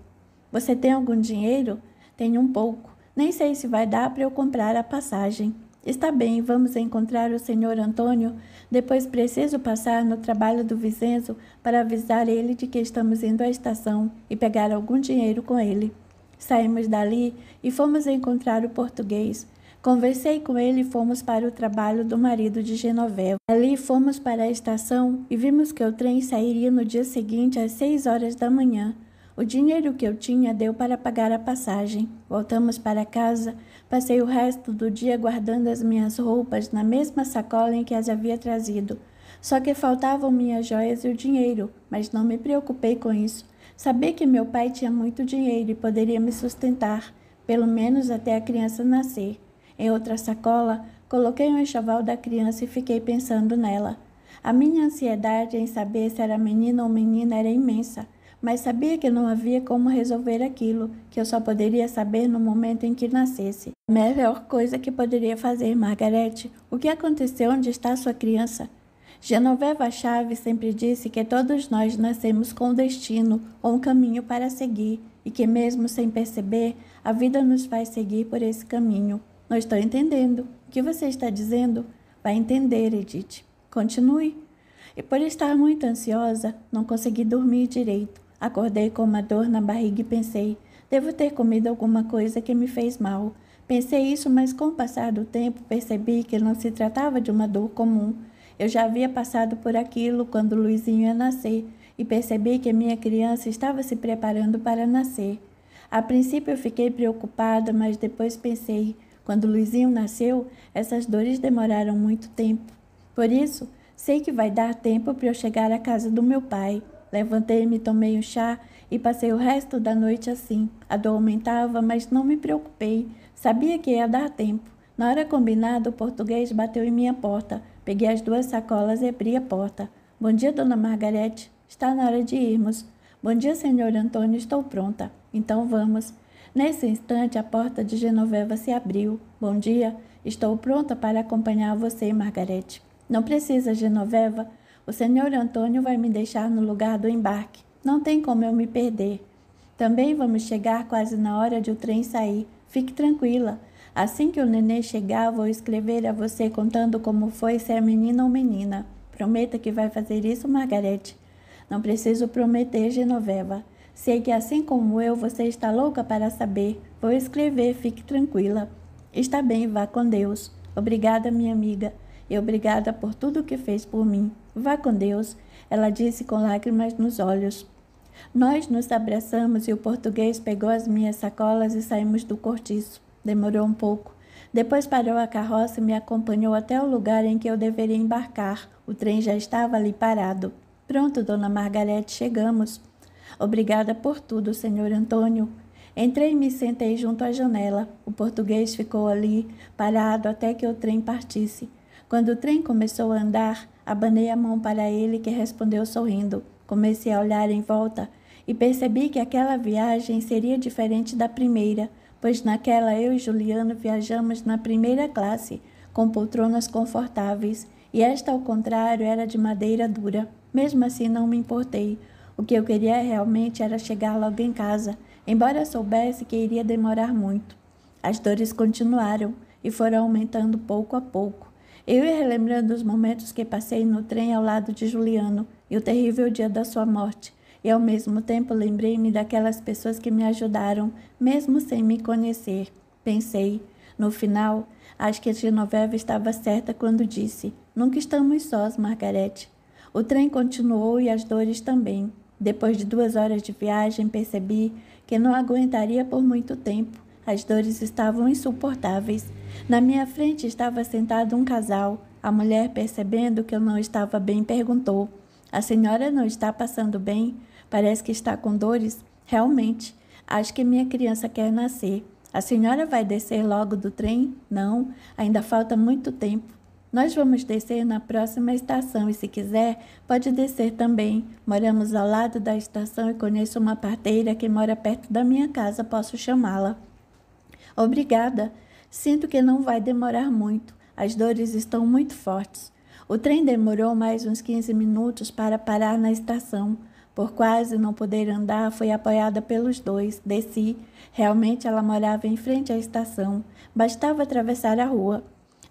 S1: Você tem algum dinheiro? Tenho um pouco. Nem sei se vai dar para eu comprar a passagem. Está bem, vamos encontrar o senhor Antônio. Depois preciso passar no trabalho do Vicenzo para avisar ele de que estamos indo à estação e pegar algum dinheiro com ele. Saímos dali e fomos encontrar o português, Conversei com ele e fomos para o trabalho do marido de Genoveva. Ali fomos para a estação e vimos que o trem sairia no dia seguinte às seis horas da manhã. O dinheiro que eu tinha deu para pagar a passagem. Voltamos para casa, passei o resto do dia guardando as minhas roupas na mesma sacola em que as havia trazido. Só que faltavam minhas joias e o dinheiro, mas não me preocupei com isso. Sabia que meu pai tinha muito dinheiro e poderia me sustentar, pelo menos até a criança nascer. Em outra sacola, coloquei um enxoval da criança e fiquei pensando nela. A minha ansiedade em saber se era menino ou menina era imensa, mas sabia que não havia como resolver aquilo, que eu só poderia saber no momento em que nascesse. A melhor coisa que poderia fazer, Margarete, o que aconteceu onde está sua criança? Genoveva Chaves sempre disse que todos nós nascemos com um destino ou um caminho para seguir, e que mesmo sem perceber, a vida nos faz seguir por esse caminho. Não estou entendendo. O que você está dizendo? Vai entender, Edith. Continue. E por estar muito ansiosa, não consegui dormir direito. Acordei com uma dor na barriga e pensei: devo ter comido alguma coisa que me fez mal. Pensei isso, mas com o passar do tempo percebi que não se tratava de uma dor comum. Eu já havia passado por aquilo quando Luizinho ia nascer e percebi que minha criança estava se preparando para nascer. A princípio eu fiquei preocupada, mas depois pensei: quando Luizinho nasceu, essas dores demoraram muito tempo. Por isso, sei que vai dar tempo para eu chegar à casa do meu pai. Levantei-me, tomei um chá e passei o resto da noite assim. A dor aumentava, mas não me preocupei. Sabia que ia dar tempo. Na hora combinada, o português bateu em minha porta. Peguei as duas sacolas e abri a porta. Bom dia, dona Margarete. Está na hora de irmos. Bom dia, senhor Antônio. Estou pronta. Então vamos. Nesse instante, a porta de Genoveva se abriu. Bom dia, estou pronta para acompanhar você, Margarete. Não precisa, Genoveva. O senhor Antônio vai me deixar no lugar do embarque. Não tem como eu me perder. Também vamos chegar quase na hora de o trem sair. Fique tranquila. Assim que o neném chegar, vou escrever a você contando como foi se é menina ou menina. Prometa que vai fazer isso, Margarete. Não preciso prometer, Genoveva. Sei que assim como eu, você está louca para saber. Vou escrever, fique tranquila. Está bem, vá com Deus. Obrigada, minha amiga, e obrigada por tudo que fez por mim. Vá com Deus, ela disse com lágrimas nos olhos. Nós nos abraçamos e o português pegou as minhas sacolas e saímos do cortiço. Demorou um pouco. Depois parou a carroça e me acompanhou até o lugar em que eu deveria embarcar. O trem já estava ali parado. Pronto, dona Margarete, chegamos. Obrigada por tudo, senhor Antônio. Entrei e me sentei junto à janela. O português ficou ali, parado até que o trem partisse. Quando o trem começou a andar, abanei a mão para ele, que respondeu sorrindo. Comecei a olhar em volta e percebi que aquela viagem seria diferente da primeira, pois naquela eu e Juliano viajamos na primeira classe, com poltronas confortáveis, e esta, ao contrário, era de madeira dura. Mesmo assim, não me importei o que eu queria realmente era chegar logo em casa, embora soubesse que iria demorar muito. As dores continuaram e foram aumentando pouco a pouco. Eu ia relembrando os momentos que passei no trem ao lado de Juliano e o terrível dia da sua morte, e ao mesmo tempo lembrei-me daquelas pessoas que me ajudaram, mesmo sem me conhecer. Pensei, no final, acho que Genoveva estava certa quando disse: Nunca estamos sós, Margarete. O trem continuou e as dores também. Depois de duas horas de viagem, percebi que não aguentaria por muito tempo. As dores estavam insuportáveis. Na minha frente estava sentado um casal. A mulher, percebendo que eu não estava bem, perguntou: A senhora não está passando bem? Parece que está com dores? Realmente, acho que minha criança quer nascer. A senhora vai descer logo do trem? Não, ainda falta muito tempo. Nós vamos descer na próxima estação e, se quiser, pode descer também. Moramos ao lado da estação e conheço uma parteira que mora perto da minha casa. Posso chamá-la? Obrigada. Sinto que não vai demorar muito. As dores estão muito fortes. O trem demorou mais uns 15 minutos para parar na estação. Por quase não poder andar, fui apoiada pelos dois. Desci. Realmente ela morava em frente à estação. Bastava atravessar a rua.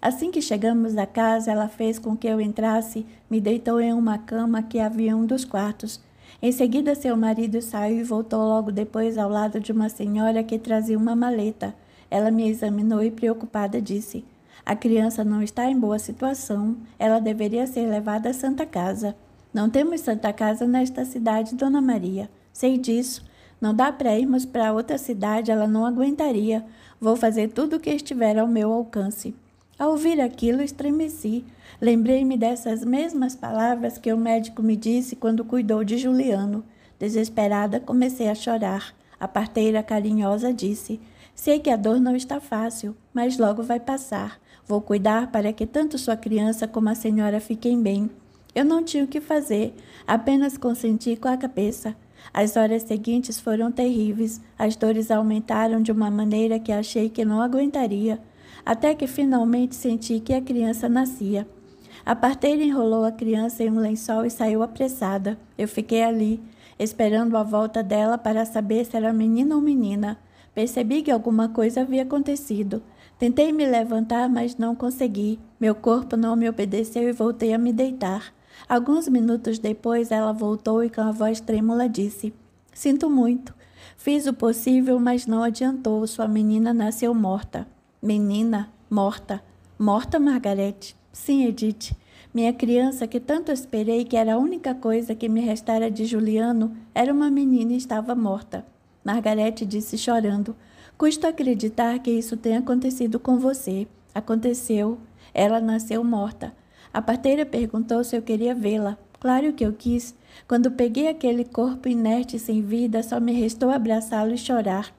S1: Assim que chegamos à casa, ela fez com que eu entrasse, me deitou em uma cama que havia um dos quartos. Em seguida, seu marido saiu e voltou logo depois ao lado de uma senhora que trazia uma maleta. Ela me examinou e, preocupada, disse: A criança não está em boa situação. Ela deveria ser levada à Santa Casa. Não temos Santa Casa nesta cidade, Dona Maria. Sei disso. Não dá para irmos para outra cidade, ela não aguentaria. Vou fazer tudo o que estiver ao meu alcance. Ao ouvir aquilo, estremeci. Lembrei-me dessas mesmas palavras que o médico me disse quando cuidou de Juliano. Desesperada, comecei a chorar. A parteira carinhosa disse: Sei que a dor não está fácil, mas logo vai passar. Vou cuidar para que tanto sua criança como a senhora fiquem bem. Eu não tinha o que fazer, apenas consenti com a cabeça. As horas seguintes foram terríveis. As dores aumentaram de uma maneira que achei que não aguentaria até que finalmente senti que a criança nascia. A parteira enrolou a criança em um lençol e saiu apressada. Eu fiquei ali, esperando a volta dela para saber se era menino ou menina. Percebi que alguma coisa havia acontecido. Tentei me levantar, mas não consegui. Meu corpo não me obedeceu e voltei a me deitar. Alguns minutos depois, ela voltou e com a voz trêmula disse: Sinto muito. Fiz o possível, mas não adiantou. Sua menina nasceu morta menina, morta, morta Margarete, sim, Edith. Minha criança, que tanto esperei que era a única coisa que me restara de Juliano, era uma menina e estava morta. Margarete disse chorando. Custo acreditar que isso tenha acontecido com você. Aconteceu. Ela nasceu morta. A parteira perguntou se eu queria vê-la. Claro que eu quis. Quando peguei aquele corpo inerte sem vida, só me restou abraçá-lo e chorar.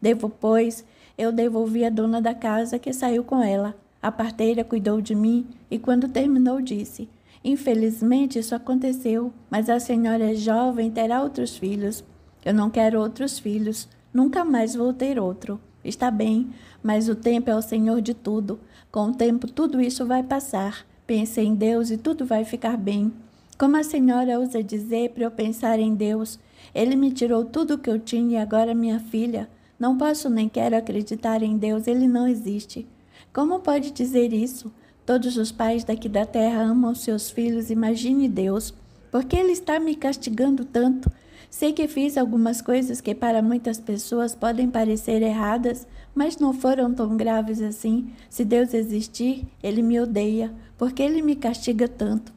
S1: Devo, pois, eu devolvi a dona da casa que saiu com ela. A parteira cuidou de mim e, quando terminou, disse: Infelizmente isso aconteceu, mas a senhora é jovem e terá outros filhos. Eu não quero outros filhos, nunca mais vou ter outro. Está bem, mas o tempo é o senhor de tudo. Com o tempo, tudo isso vai passar. Pensei em Deus e tudo vai ficar bem. Como a senhora ousa dizer para eu pensar em Deus? Ele me tirou tudo o que eu tinha e agora minha filha. Não posso nem quero acreditar em Deus, ele não existe. Como pode dizer isso? Todos os pais daqui da terra amam seus filhos, imagine Deus. Por que ele está me castigando tanto? Sei que fiz algumas coisas que para muitas pessoas podem parecer erradas, mas não foram tão graves assim. Se Deus existir, ele me odeia. Por que ele me castiga tanto?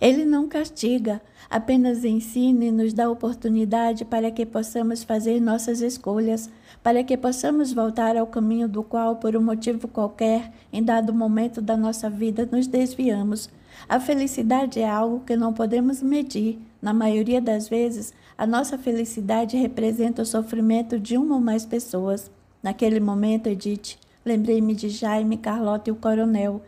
S1: Ele não castiga, apenas ensina e nos dá oportunidade para que possamos fazer nossas escolhas, para que possamos voltar ao caminho do qual, por um motivo qualquer, em dado momento da nossa vida, nos desviamos. A felicidade é algo que não podemos medir. Na maioria das vezes, a nossa felicidade representa o sofrimento de uma ou mais pessoas. Naquele momento, Edith, lembrei-me de Jaime, Carlota e o coronel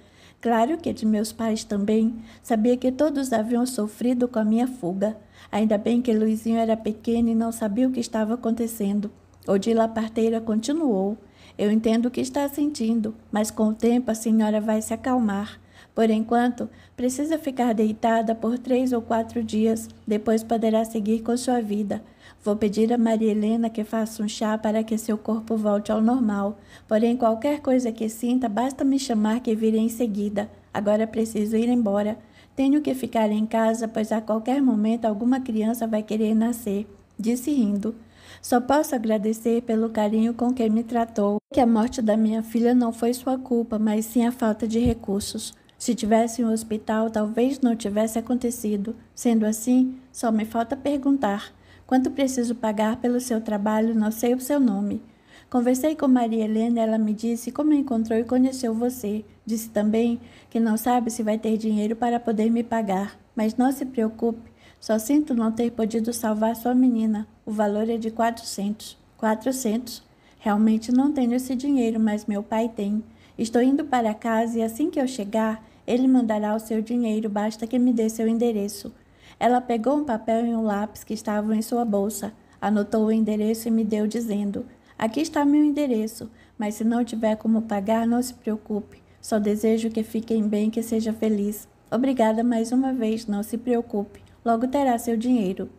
S1: Claro que de meus pais também. Sabia que todos haviam sofrido com a minha fuga. Ainda bem que Luizinho era pequeno e não sabia o que estava acontecendo. Odila Parteira continuou. Eu entendo o que está sentindo, mas com o tempo a senhora vai se acalmar. Por enquanto, Precisa ficar deitada por três ou quatro dias, depois poderá seguir com sua vida. Vou pedir a Maria Helena que faça um chá para que seu corpo volte ao normal. Porém, qualquer coisa que sinta, basta me chamar que virei em seguida. Agora preciso ir embora. Tenho que ficar em casa, pois a qualquer momento alguma criança vai querer nascer. Disse rindo. Só posso agradecer pelo carinho com que me tratou. Que a morte da minha filha não foi sua culpa, mas sim a falta de recursos. Se tivesse um hospital, talvez não tivesse acontecido. Sendo assim, só me falta perguntar: quanto preciso pagar pelo seu trabalho? Não sei o seu nome. Conversei com Maria Helena, ela me disse como encontrou e conheceu você. Disse também que não sabe se vai ter dinheiro para poder me pagar, mas não se preocupe, só sinto não ter podido salvar sua menina. O valor é de 400. 400? Realmente não tenho esse dinheiro, mas meu pai tem. Estou indo para casa e assim que eu chegar, ele mandará o seu dinheiro, basta que me dê seu endereço. Ela pegou um papel e um lápis que estavam em sua bolsa, anotou o endereço e me deu, dizendo: Aqui está meu endereço, mas se não tiver como pagar, não se preocupe. Só desejo que fiquem bem, que seja feliz. Obrigada mais uma vez, não se preocupe. Logo terá seu dinheiro.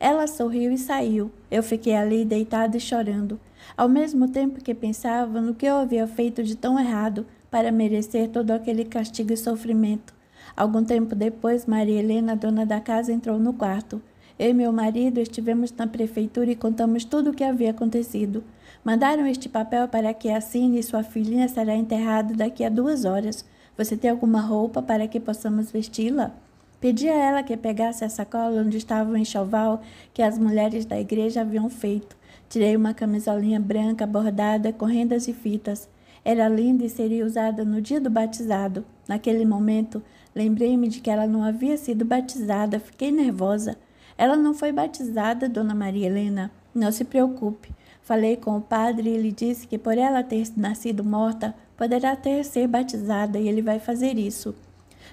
S1: Ela sorriu e saiu. Eu fiquei ali deitada e chorando, ao mesmo tempo que pensava no que eu havia feito de tão errado para merecer todo aquele castigo e sofrimento. Algum tempo depois, Maria Helena, dona da casa, entrou no quarto. Eu e meu marido estivemos na prefeitura e contamos tudo o que havia acontecido. Mandaram este papel para que assine e sua filhinha será enterrada daqui a duas horas. Você tem alguma roupa para que possamos vesti-la? Pedi a ela que pegasse a sacola onde estava o enxoval que as mulheres da igreja haviam feito. Tirei uma camisolinha branca bordada com rendas e fitas. Era linda e seria usada no dia do batizado. Naquele momento, lembrei-me de que ela não havia sido batizada, fiquei nervosa. Ela não foi batizada, Dona Maria Helena. Não se preocupe. Falei com o padre e ele disse que por ela ter nascido morta, poderá ter ser batizada e ele vai fazer isso.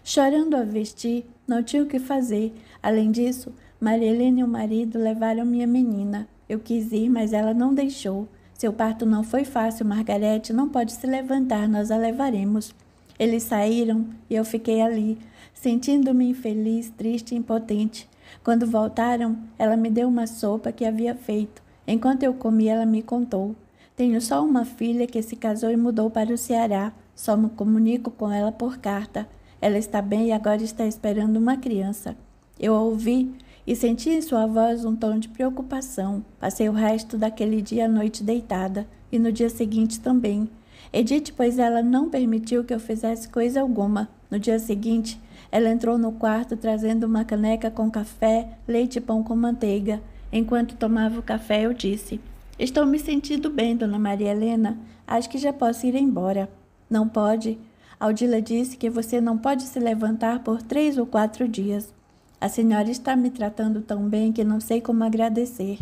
S1: Chorando a vestir, não tinha o que fazer. Além disso, Maria Helena e o marido levaram minha menina. Eu quis ir, mas ela não deixou. Seu parto não foi fácil, Margarete. Não pode se levantar, nós a levaremos. Eles saíram e eu fiquei ali, sentindo-me infeliz, triste e impotente. Quando voltaram, ela me deu uma sopa que havia feito. Enquanto eu comi, ela me contou. Tenho só uma filha que se casou e mudou para o Ceará. Só me comunico com ela por carta. Ela está bem e agora está esperando uma criança. Eu a ouvi e senti em sua voz um tom de preocupação. Passei o resto daquele dia à noite deitada e no dia seguinte também. Edith, pois ela não permitiu que eu fizesse coisa alguma. No dia seguinte, ela entrou no quarto trazendo uma caneca com café, leite e pão com manteiga. Enquanto tomava o café, eu disse: Estou me sentindo bem, dona Maria Helena. Acho que já posso ir embora. Não pode? Aldila disse que você não pode se levantar por três ou quatro dias. A senhora está me tratando tão bem que não sei como agradecer.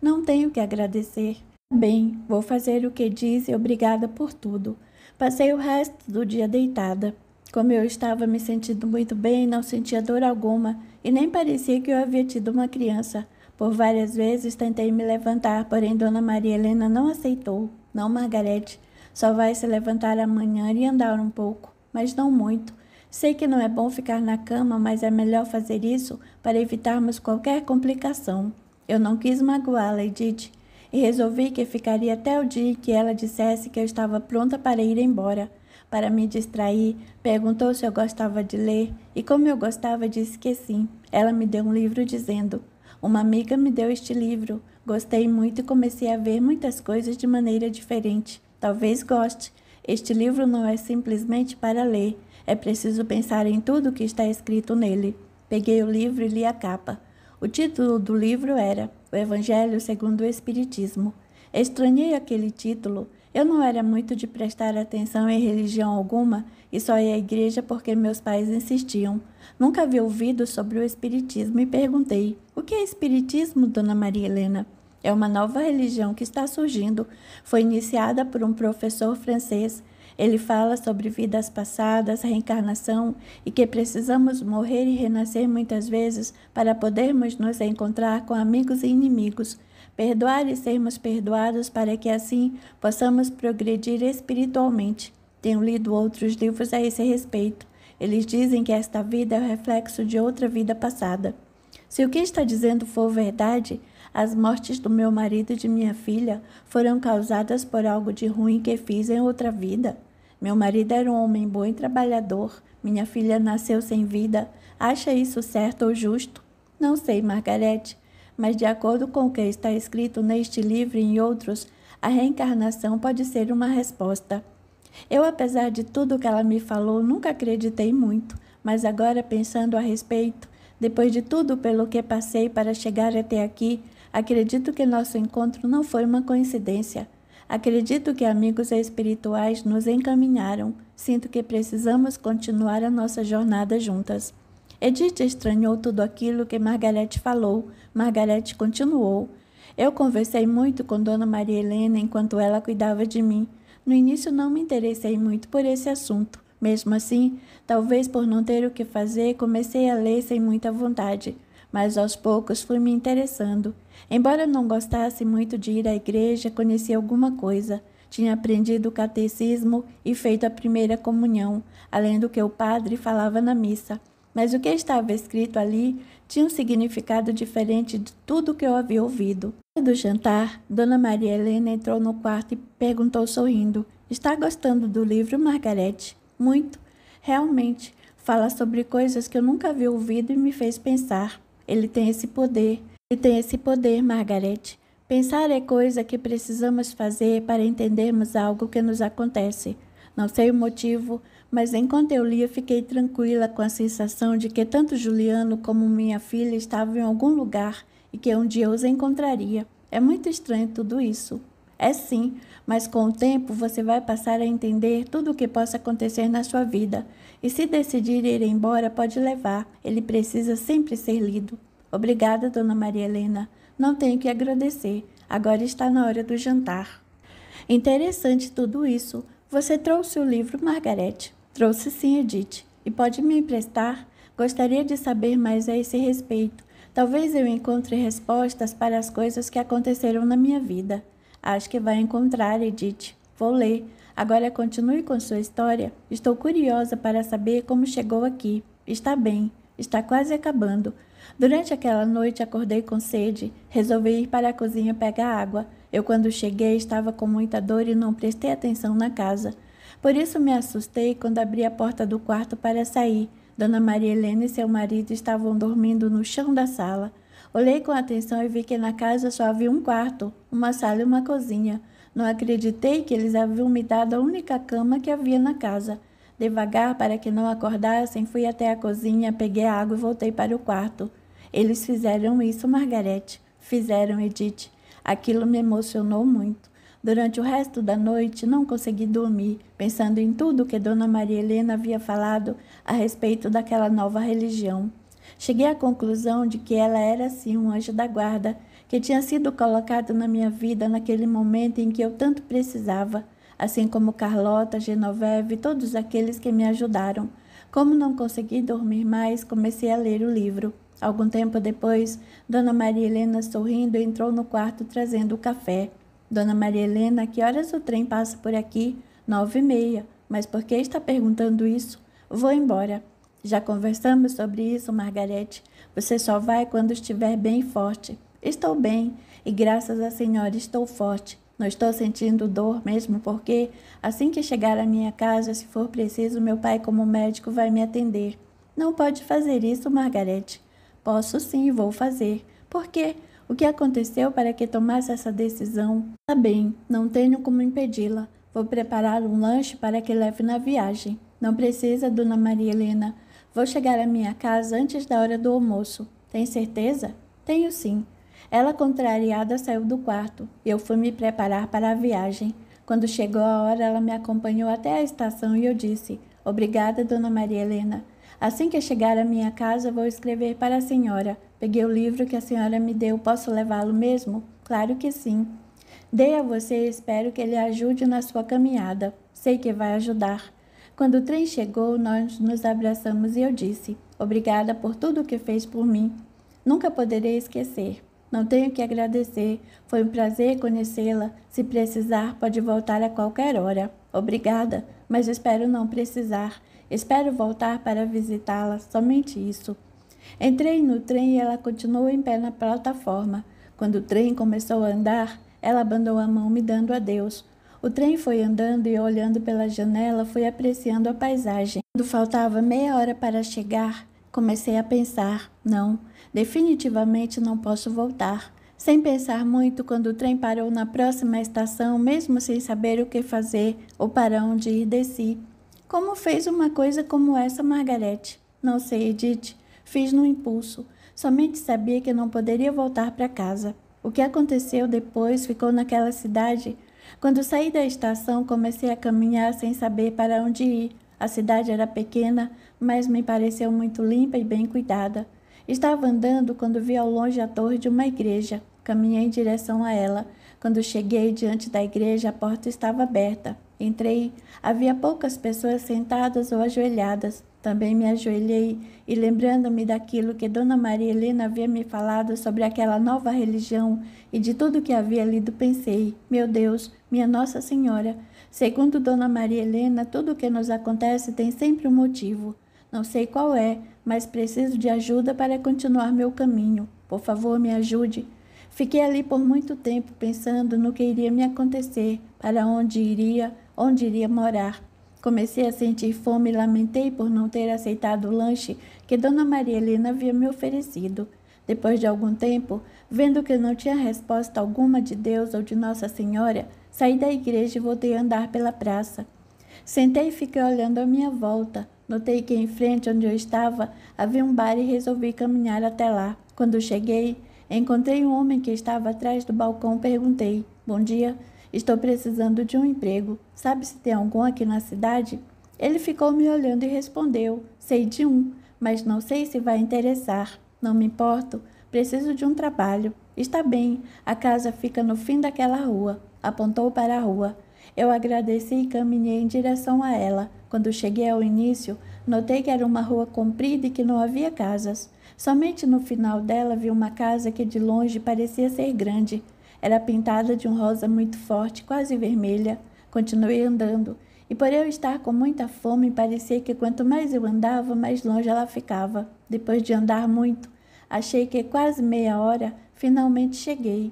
S1: Não tenho que agradecer. Bem, vou fazer o que diz e obrigada por tudo. Passei o resto do dia deitada. Como eu estava me sentindo muito bem, não sentia dor alguma e nem parecia que eu havia tido uma criança. Por várias vezes tentei me levantar, porém Dona Maria Helena não aceitou. Não, Margarete, só vai se levantar amanhã e andar um pouco, mas não muito. Sei que não é bom ficar na cama, mas é melhor fazer isso para evitarmos qualquer complicação. Eu não quis magoá-la, Edith, e resolvi que ficaria até o dia que ela dissesse que eu estava pronta para ir embora. Para me distrair, perguntou se eu gostava de ler, e como eu gostava, disse que sim. Ela me deu um livro dizendo: Uma amiga me deu este livro. Gostei muito e comecei a ver muitas coisas de maneira diferente. Talvez goste. Este livro não é simplesmente para ler, é preciso pensar em tudo o que está escrito nele. Peguei o livro e li a capa. O título do livro era O Evangelho segundo o Espiritismo. Estranhei aquele título. Eu não era muito de prestar atenção em religião alguma e só ia à igreja porque meus pais insistiam. Nunca havia ouvido sobre o Espiritismo e perguntei: O que é Espiritismo, Dona Maria Helena? É uma nova religião que está surgindo. Foi iniciada por um professor francês ele fala sobre vidas passadas, reencarnação e que precisamos morrer e renascer muitas vezes para podermos nos encontrar com amigos e inimigos, perdoar e sermos perdoados para que assim possamos progredir espiritualmente. Tenho lido outros livros a esse respeito. Eles dizem que esta vida é o reflexo de outra vida passada. Se o que está dizendo for verdade, as mortes do meu marido e de minha filha foram causadas por algo de ruim que fiz em outra vida. Meu marido era um homem bom e trabalhador. Minha filha nasceu sem vida. Acha isso certo ou justo? Não sei, Margarete, mas de acordo com o que está escrito neste livro e em outros, a reencarnação pode ser uma resposta. Eu, apesar de tudo que ela me falou, nunca acreditei muito, mas agora pensando a respeito, depois de tudo pelo que passei para chegar até aqui, acredito que nosso encontro não foi uma coincidência. Acredito que amigos espirituais nos encaminharam. Sinto que precisamos continuar a nossa jornada juntas. Edith estranhou tudo aquilo que Margarete falou. Margarete continuou. Eu conversei muito com Dona Maria Helena enquanto ela cuidava de mim. No início não me interessei muito por esse assunto. Mesmo assim, talvez por não ter o que fazer, comecei a ler sem muita vontade mas aos poucos fui me interessando. Embora não gostasse muito de ir à igreja, conhecia alguma coisa. Tinha aprendido o catecismo e feito a primeira comunhão, além do que o padre falava na missa. Mas o que estava escrito ali tinha um significado diferente de tudo que eu havia ouvido. Do jantar, Dona Maria Helena entrou no quarto e perguntou sorrindo: Está gostando do livro, Margarete? Muito. Realmente, fala sobre coisas que eu nunca havia ouvido e me fez pensar. Ele tem esse poder. Ele tem esse poder, Margarete. Pensar é coisa que precisamos fazer para entendermos algo que nos acontece. Não sei o motivo, mas enquanto eu lia, fiquei tranquila com a sensação de que tanto Juliano como minha filha estavam em algum lugar e que um dia os encontraria. É muito estranho tudo isso. É sim, mas com o tempo você vai passar a entender tudo o que possa acontecer na sua vida. E se decidir ir embora, pode levar. Ele precisa sempre ser lido. Obrigada, Dona Maria Helena. Não tenho que agradecer. Agora está na hora do jantar. Interessante tudo isso. Você trouxe o livro, Margarete. Trouxe sim, Edith. E pode me emprestar? Gostaria de saber mais a esse respeito. Talvez eu encontre respostas para as coisas que aconteceram na minha vida. Acho que vai encontrar, Edith. Vou ler. Agora continue com sua história. Estou curiosa para saber como chegou aqui. Está bem, está quase acabando. Durante aquela noite acordei com sede, resolvi ir para a cozinha pegar água. Eu quando cheguei estava com muita dor e não prestei atenção na casa. Por isso me assustei quando abri a porta do quarto para sair. Dona Maria Helena e seu marido estavam dormindo no chão da sala. Olhei com atenção e vi que na casa só havia um quarto, uma sala e uma cozinha. Não acreditei que eles haviam me dado a única cama que havia na casa. Devagar, para que não acordassem, fui até a cozinha, peguei água e voltei para o quarto. Eles fizeram isso, Margarete. Fizeram, Edith. Aquilo me emocionou muito. Durante o resto da noite, não consegui dormir, pensando em tudo que Dona Maria Helena havia falado a respeito daquela nova religião. Cheguei à conclusão de que ela era sim um anjo da guarda, que tinha sido colocado na minha vida naquele momento em que eu tanto precisava, assim como Carlota, Genoveve e todos aqueles que me ajudaram. Como não consegui dormir mais, comecei a ler o livro. Algum tempo depois, Dona Maria Helena, sorrindo, entrou no quarto trazendo o café. Dona Maria Helena, que horas o trem passa por aqui? Nove e meia. Mas por que está perguntando isso? Vou embora. Já conversamos sobre isso, Margarete. Você só vai quando estiver bem forte. Estou bem e graças à Senhora estou forte. Não estou sentindo dor mesmo porque, assim que chegar à minha casa, se for preciso, meu pai, como médico, vai me atender. Não pode fazer isso, Margarete. Posso sim, vou fazer. Por quê? O que aconteceu para que tomasse essa decisão? Tá bem, não tenho como impedi-la. Vou preparar um lanche para que leve na viagem. Não precisa, Dona Maria Helena. Vou chegar à minha casa antes da hora do almoço. Tem certeza? Tenho sim. Ela, contrariada, saiu do quarto e eu fui me preparar para a viagem. Quando chegou a hora, ela me acompanhou até a estação e eu disse: Obrigada, Dona Maria Helena. Assim que chegar à minha casa, vou escrever para a senhora. Peguei o livro que a senhora me deu. Posso levá-lo mesmo? Claro que sim. Dei a você e espero que ele ajude na sua caminhada. Sei que vai ajudar. Quando o trem chegou, nós nos abraçamos e eu disse: Obrigada por tudo o que fez por mim. Nunca poderei esquecer. Não tenho que agradecer. Foi um prazer conhecê-la. Se precisar, pode voltar a qualquer hora. Obrigada, mas espero não precisar. Espero voltar para visitá-la, somente isso. Entrei no trem e ela continuou em pé na plataforma. Quando o trem começou a andar, ela abandonou a mão me dando adeus. O trem foi andando e olhando pela janela, fui apreciando a paisagem. Quando faltava meia hora para chegar, comecei a pensar: não, definitivamente não posso voltar. Sem pensar muito, quando o trem parou na próxima estação, mesmo sem saber o que fazer ou para onde ir, desci. Como fez uma coisa como essa, Margarete? Não sei, Edith. Fiz no impulso. Somente sabia que não poderia voltar para casa. O que aconteceu depois ficou naquela cidade quando saí da estação, comecei a caminhar sem saber para onde ir. A cidade era pequena, mas me pareceu muito limpa e bem cuidada. Estava andando quando vi ao longe a torre de uma igreja. Caminhei em direção a ela. Quando cheguei diante da igreja, a porta estava aberta. Entrei. Havia poucas pessoas sentadas ou ajoelhadas. Também me ajoelhei e, lembrando-me daquilo que Dona Maria Helena havia me falado sobre aquela nova religião e de tudo que havia lido, pensei: Meu Deus, minha Nossa Senhora! Segundo Dona Maria Helena, tudo o que nos acontece tem sempre um motivo. Não sei qual é, mas preciso de ajuda para continuar meu caminho. Por favor, me ajude. Fiquei ali por muito tempo pensando no que iria me acontecer, para onde iria onde iria morar. Comecei a sentir fome e lamentei por não ter aceitado o lanche que Dona Maria Helena havia me oferecido. Depois de algum tempo, vendo que não tinha resposta alguma de Deus ou de Nossa Senhora, saí da igreja e voltei a andar pela praça. Sentei e fiquei olhando à minha volta. Notei que em frente onde eu estava havia um bar e resolvi caminhar até lá. Quando cheguei, encontrei um homem que estava atrás do balcão. Perguntei: Bom dia, Estou precisando de um emprego. Sabe se tem algum aqui na cidade? Ele ficou me olhando e respondeu: Sei de um, mas não sei se vai interessar. Não me importo. Preciso de um trabalho. Está bem. A casa fica no fim daquela rua. Apontou para a rua. Eu agradeci e caminhei em direção a ela. Quando cheguei ao início, notei que era uma rua comprida e que não havia casas. Somente no final dela vi uma casa que de longe parecia ser grande. Era pintada de um rosa muito forte, quase vermelha. Continuei andando, e por eu estar com muita fome, parecia que quanto mais eu andava, mais longe ela ficava. Depois de andar muito, achei que quase meia hora, finalmente cheguei.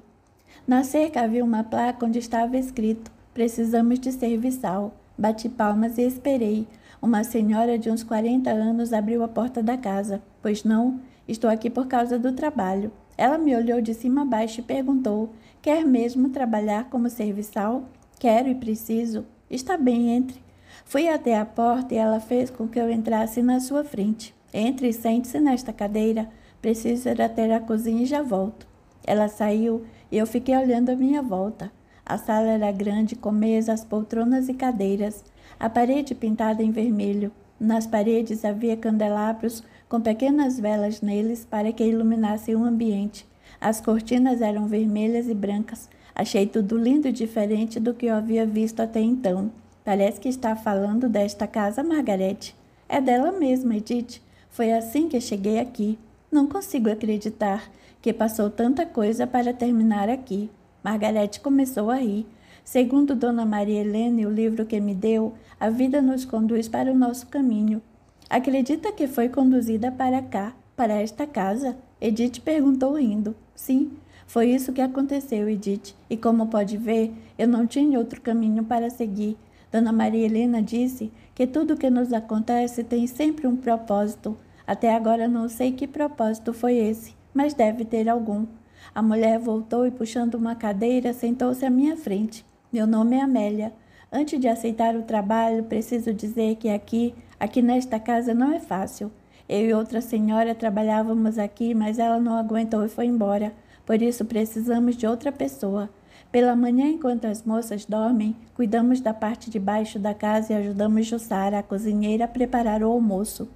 S1: Na cerca havia uma placa onde estava escrito: Precisamos de serviçal. Bati palmas e esperei. Uma senhora de uns 40 anos abriu a porta da casa. Pois não, estou aqui por causa do trabalho. Ela me olhou de cima a baixo e perguntou: Quer mesmo trabalhar como serviçal? Quero e preciso. Está bem, entre. Fui até a porta e ela fez com que eu entrasse na sua frente. Entre e sente-se nesta cadeira. Preciso ir até a cozinha e já volto. Ela saiu e eu fiquei olhando à minha volta. A sala era grande, com mesas, poltronas e cadeiras. A parede pintada em vermelho. Nas paredes havia candelabros com pequenas velas neles para que iluminassem o ambiente. As cortinas eram vermelhas e brancas. Achei tudo lindo e diferente do que eu havia visto até então. Parece que está falando desta casa, Margarete. É dela mesma, Edith. Foi assim que cheguei aqui. Não consigo acreditar que passou tanta coisa para terminar aqui. Margarete começou a rir. Segundo Dona Maria Helena e o livro que me deu, a vida nos conduz para o nosso caminho Acredita que foi conduzida para cá, para esta casa? Edith perguntou rindo. Sim, foi isso que aconteceu, Edith. E como pode ver, eu não tinha outro caminho para seguir. Dona Maria Helena disse que tudo o que nos acontece tem sempre um propósito. Até agora não sei que propósito foi esse, mas deve ter algum. A mulher voltou e, puxando uma cadeira, sentou-se à minha frente. Meu nome é Amélia. Antes de aceitar o trabalho, preciso dizer que aqui Aqui nesta casa não é fácil. Eu e outra senhora trabalhávamos aqui, mas ela não aguentou e foi embora. Por isso precisamos de outra pessoa. Pela manhã, enquanto as moças dormem, cuidamos da parte de baixo da casa e ajudamos Jussara, a cozinheira, a preparar o almoço.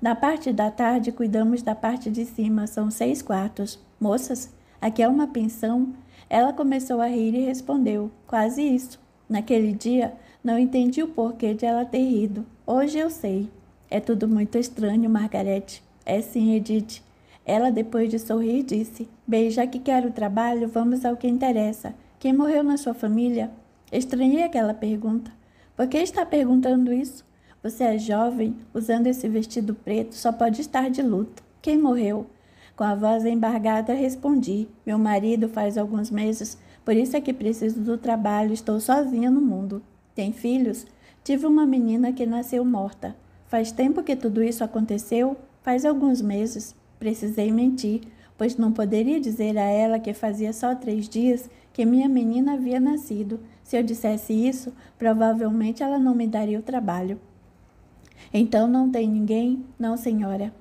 S1: Na parte da tarde, cuidamos da parte de cima, são seis quartos. Moças, aqui é uma pensão? Ela começou a rir e respondeu: Quase isso. Naquele dia, não entendi o porquê de ela ter rido. Hoje eu sei. É tudo muito estranho, Margarete. É sim, Edith. Ela, depois de sorrir, disse: Bem, já que quero trabalho, vamos ao que interessa. Quem morreu na sua família? Estranhei aquela pergunta. Por que está perguntando isso? Você é jovem, usando esse vestido preto, só pode estar de luto. Quem morreu? Com a voz embargada, respondi: Meu marido faz alguns meses, por isso é que preciso do trabalho, estou sozinha no mundo. Tem filhos? Tive uma menina que nasceu morta. Faz tempo que tudo isso aconteceu? Faz alguns meses. Precisei mentir, pois não poderia dizer a ela que fazia só três dias que minha menina havia nascido. Se eu dissesse isso, provavelmente ela não me daria o trabalho. Então não tem ninguém? Não, senhora.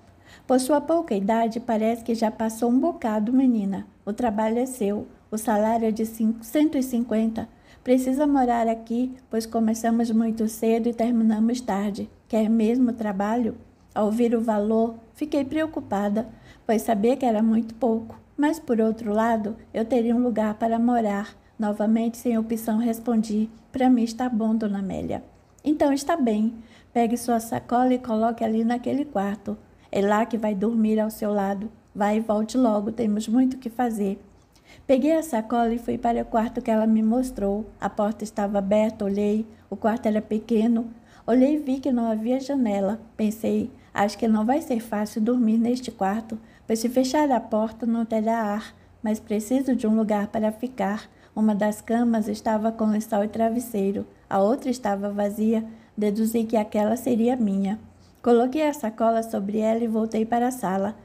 S1: Por sua pouca idade, parece que já passou um bocado, menina. O trabalho é seu. O salário é de 550. Precisa morar aqui, pois começamos muito cedo e terminamos tarde. Quer mesmo trabalho? Ao ouvir o valor, fiquei preocupada, pois sabia que era muito pouco. Mas, por outro lado, eu teria um lugar para morar. Novamente, sem opção, respondi: Para mim está bom, dona Amélia. Então está bem. Pegue sua sacola e coloque ali naquele quarto. É lá que vai dormir ao seu lado. Vai e volte logo, temos muito o que fazer. Peguei a sacola e fui para o quarto que ela me mostrou. A porta estava aberta, olhei. O quarto era pequeno. Olhei e vi que não havia janela. Pensei, acho que não vai ser fácil dormir neste quarto, pois se fechar a porta não terá ar, mas preciso de um lugar para ficar. Uma das camas estava com lençol e travesseiro, a outra estava vazia. Deduzi que aquela seria minha. Coloquei a sacola sobre ela e voltei para a sala.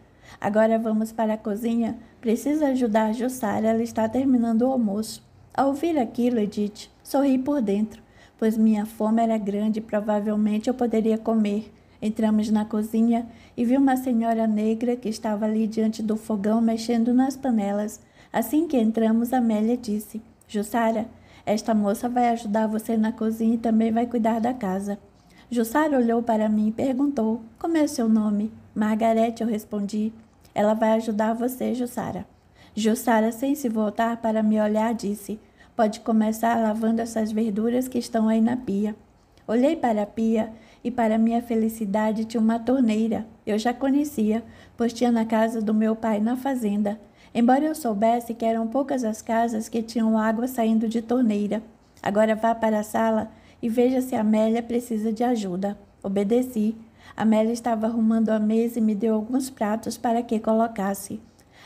S1: Agora vamos para a cozinha Precisa ajudar Jussara, ela está terminando o almoço. Ao ouvir aquilo, Edith, sorri por dentro, pois minha fome era grande e provavelmente eu poderia comer. Entramos na cozinha e vi uma senhora negra que estava ali diante do fogão mexendo nas panelas. Assim que entramos, Amélia disse: Jussara, esta moça vai ajudar você na cozinha e também vai cuidar da casa. Jussara olhou para mim e perguntou: Como é seu nome? Margarete, eu respondi. Ela vai ajudar você, Jussara. Jussara, sem se voltar para me olhar, disse: Pode começar lavando essas verduras que estão aí na pia. Olhei para a pia e, para minha felicidade, tinha uma torneira. Eu já conhecia, pois tinha na casa do meu pai na fazenda. Embora eu soubesse que eram poucas as casas que tinham água saindo de torneira. Agora vá para a sala e veja se a Amélia precisa de ajuda. Obedeci. Amélia estava arrumando a mesa e me deu alguns pratos para que colocasse.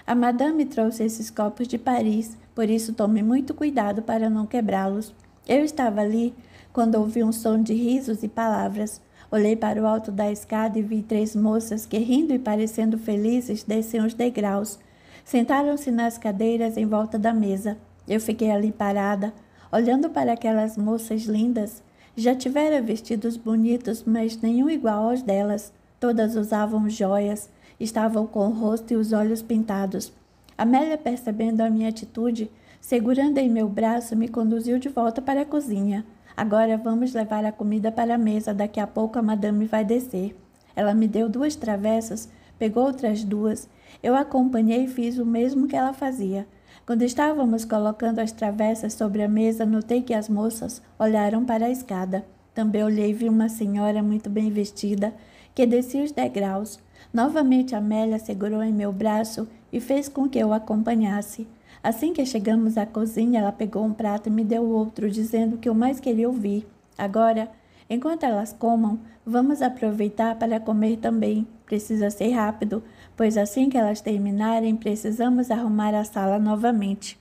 S1: A madame trouxe esses copos de Paris, por isso tome muito cuidado para não quebrá-los. Eu estava ali quando ouvi um som de risos e palavras. Olhei para o alto da escada e vi três moças que, rindo e parecendo felizes, desciam os degraus. Sentaram-se nas cadeiras em volta da mesa. Eu fiquei ali parada, olhando para aquelas moças lindas, já tivera vestidos bonitos, mas nenhum igual aos delas. Todas usavam joias, estavam com o rosto e os olhos pintados. Amélia, percebendo a minha atitude, segurando em meu braço, me conduziu de volta para a cozinha. Agora vamos levar a comida para a mesa, daqui a pouco a madame vai descer. Ela me deu duas travessas, pegou outras duas. Eu acompanhei e fiz o mesmo que ela fazia. Quando estávamos colocando as travessas sobre a mesa, notei que as moças olharam para a escada. Também olhei e vi uma senhora muito bem vestida que descia os degraus. Novamente Amélia segurou em meu braço e fez com que eu acompanhasse. Assim que chegamos à cozinha, ela pegou um prato e me deu outro, dizendo que eu mais queria ouvir. Agora, enquanto elas comam, vamos aproveitar para comer também. Precisa ser rápido, pois assim que elas terminarem, precisamos arrumar a sala novamente.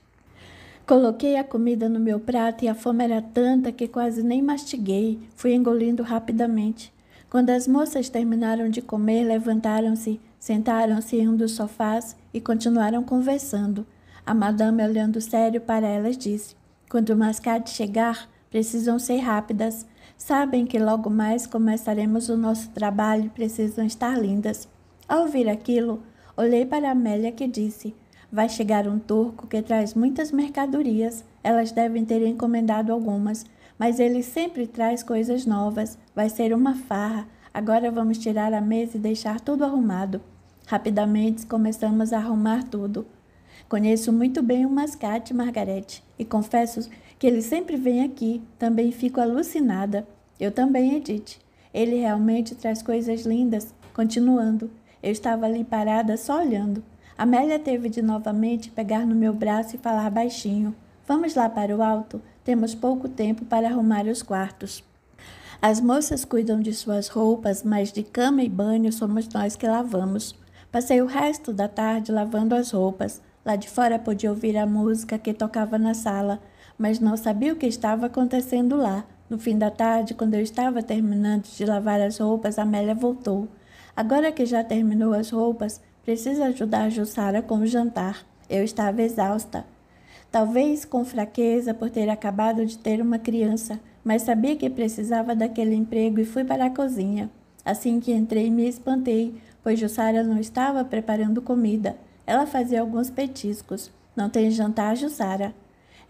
S1: Coloquei a comida no meu prato e a fome era tanta que quase nem mastiguei, fui engolindo rapidamente. Quando as moças terminaram de comer, levantaram-se, sentaram-se em um dos sofás e continuaram conversando. A madame, olhando sério para elas, disse: Quando o mascate chegar, precisam ser rápidas. Sabem que logo mais começaremos o nosso trabalho, precisam estar lindas. Ao ouvir aquilo, olhei para Amélia que disse: Vai chegar um turco que traz muitas mercadorias. Elas devem ter encomendado algumas, mas ele sempre traz coisas novas. Vai ser uma farra. Agora vamos tirar a mesa e deixar tudo arrumado. Rapidamente começamos a arrumar tudo. Conheço muito bem o mascate, Margarete, e confesso que ele sempre vem aqui. Também fico alucinada. Eu também, Edith. Ele realmente traz coisas lindas. Continuando. Eu estava ali parada só olhando. Amélia teve de novamente pegar no meu braço e falar baixinho. Vamos lá para o alto? Temos pouco tempo para arrumar os quartos. As moças cuidam de suas roupas, mas de cama e banho somos nós que lavamos. Passei o resto da tarde lavando as roupas. Lá de fora podia ouvir a música que tocava na sala, mas não sabia o que estava acontecendo lá. No fim da tarde, quando eu estava terminando de lavar as roupas, Amélia voltou. Agora que já terminou as roupas, preciso ajudar Jussara com o jantar. Eu estava exausta. Talvez com fraqueza por ter acabado de ter uma criança, mas sabia que precisava daquele emprego e fui para a cozinha. Assim que entrei, me espantei, pois Jussara não estava preparando comida. Ela fazia alguns petiscos. Não tem jantar, Jussara?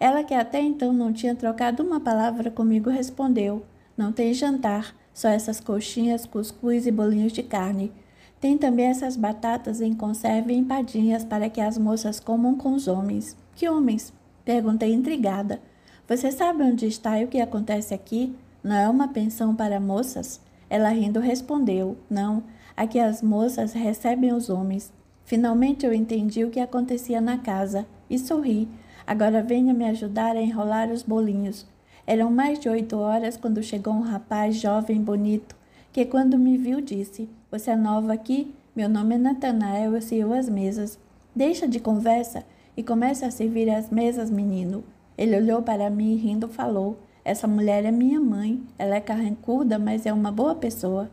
S1: Ela, que até então não tinha trocado uma palavra comigo, respondeu: Não tem jantar. Só essas coxinhas, cuscuz e bolinhos de carne. Tem também essas batatas em conserva e empadinhas para que as moças comam com os homens. Que homens? Perguntei intrigada. Você sabe onde está e o que acontece aqui? Não é uma pensão para moças? Ela rindo respondeu: Não, aqui as moças recebem os homens. Finalmente eu entendi o que acontecia na casa e sorri. Agora venha me ajudar a enrolar os bolinhos. Eram mais de oito horas quando chegou um rapaz jovem bonito, que quando me viu disse: Você é nova aqui? Meu nome é Natanael, eu sirvo as mesas. Deixa de conversa e comece a servir as mesas, menino. Ele olhou para mim e rindo falou: Essa mulher é minha mãe. Ela é carrancuda, mas é uma boa pessoa.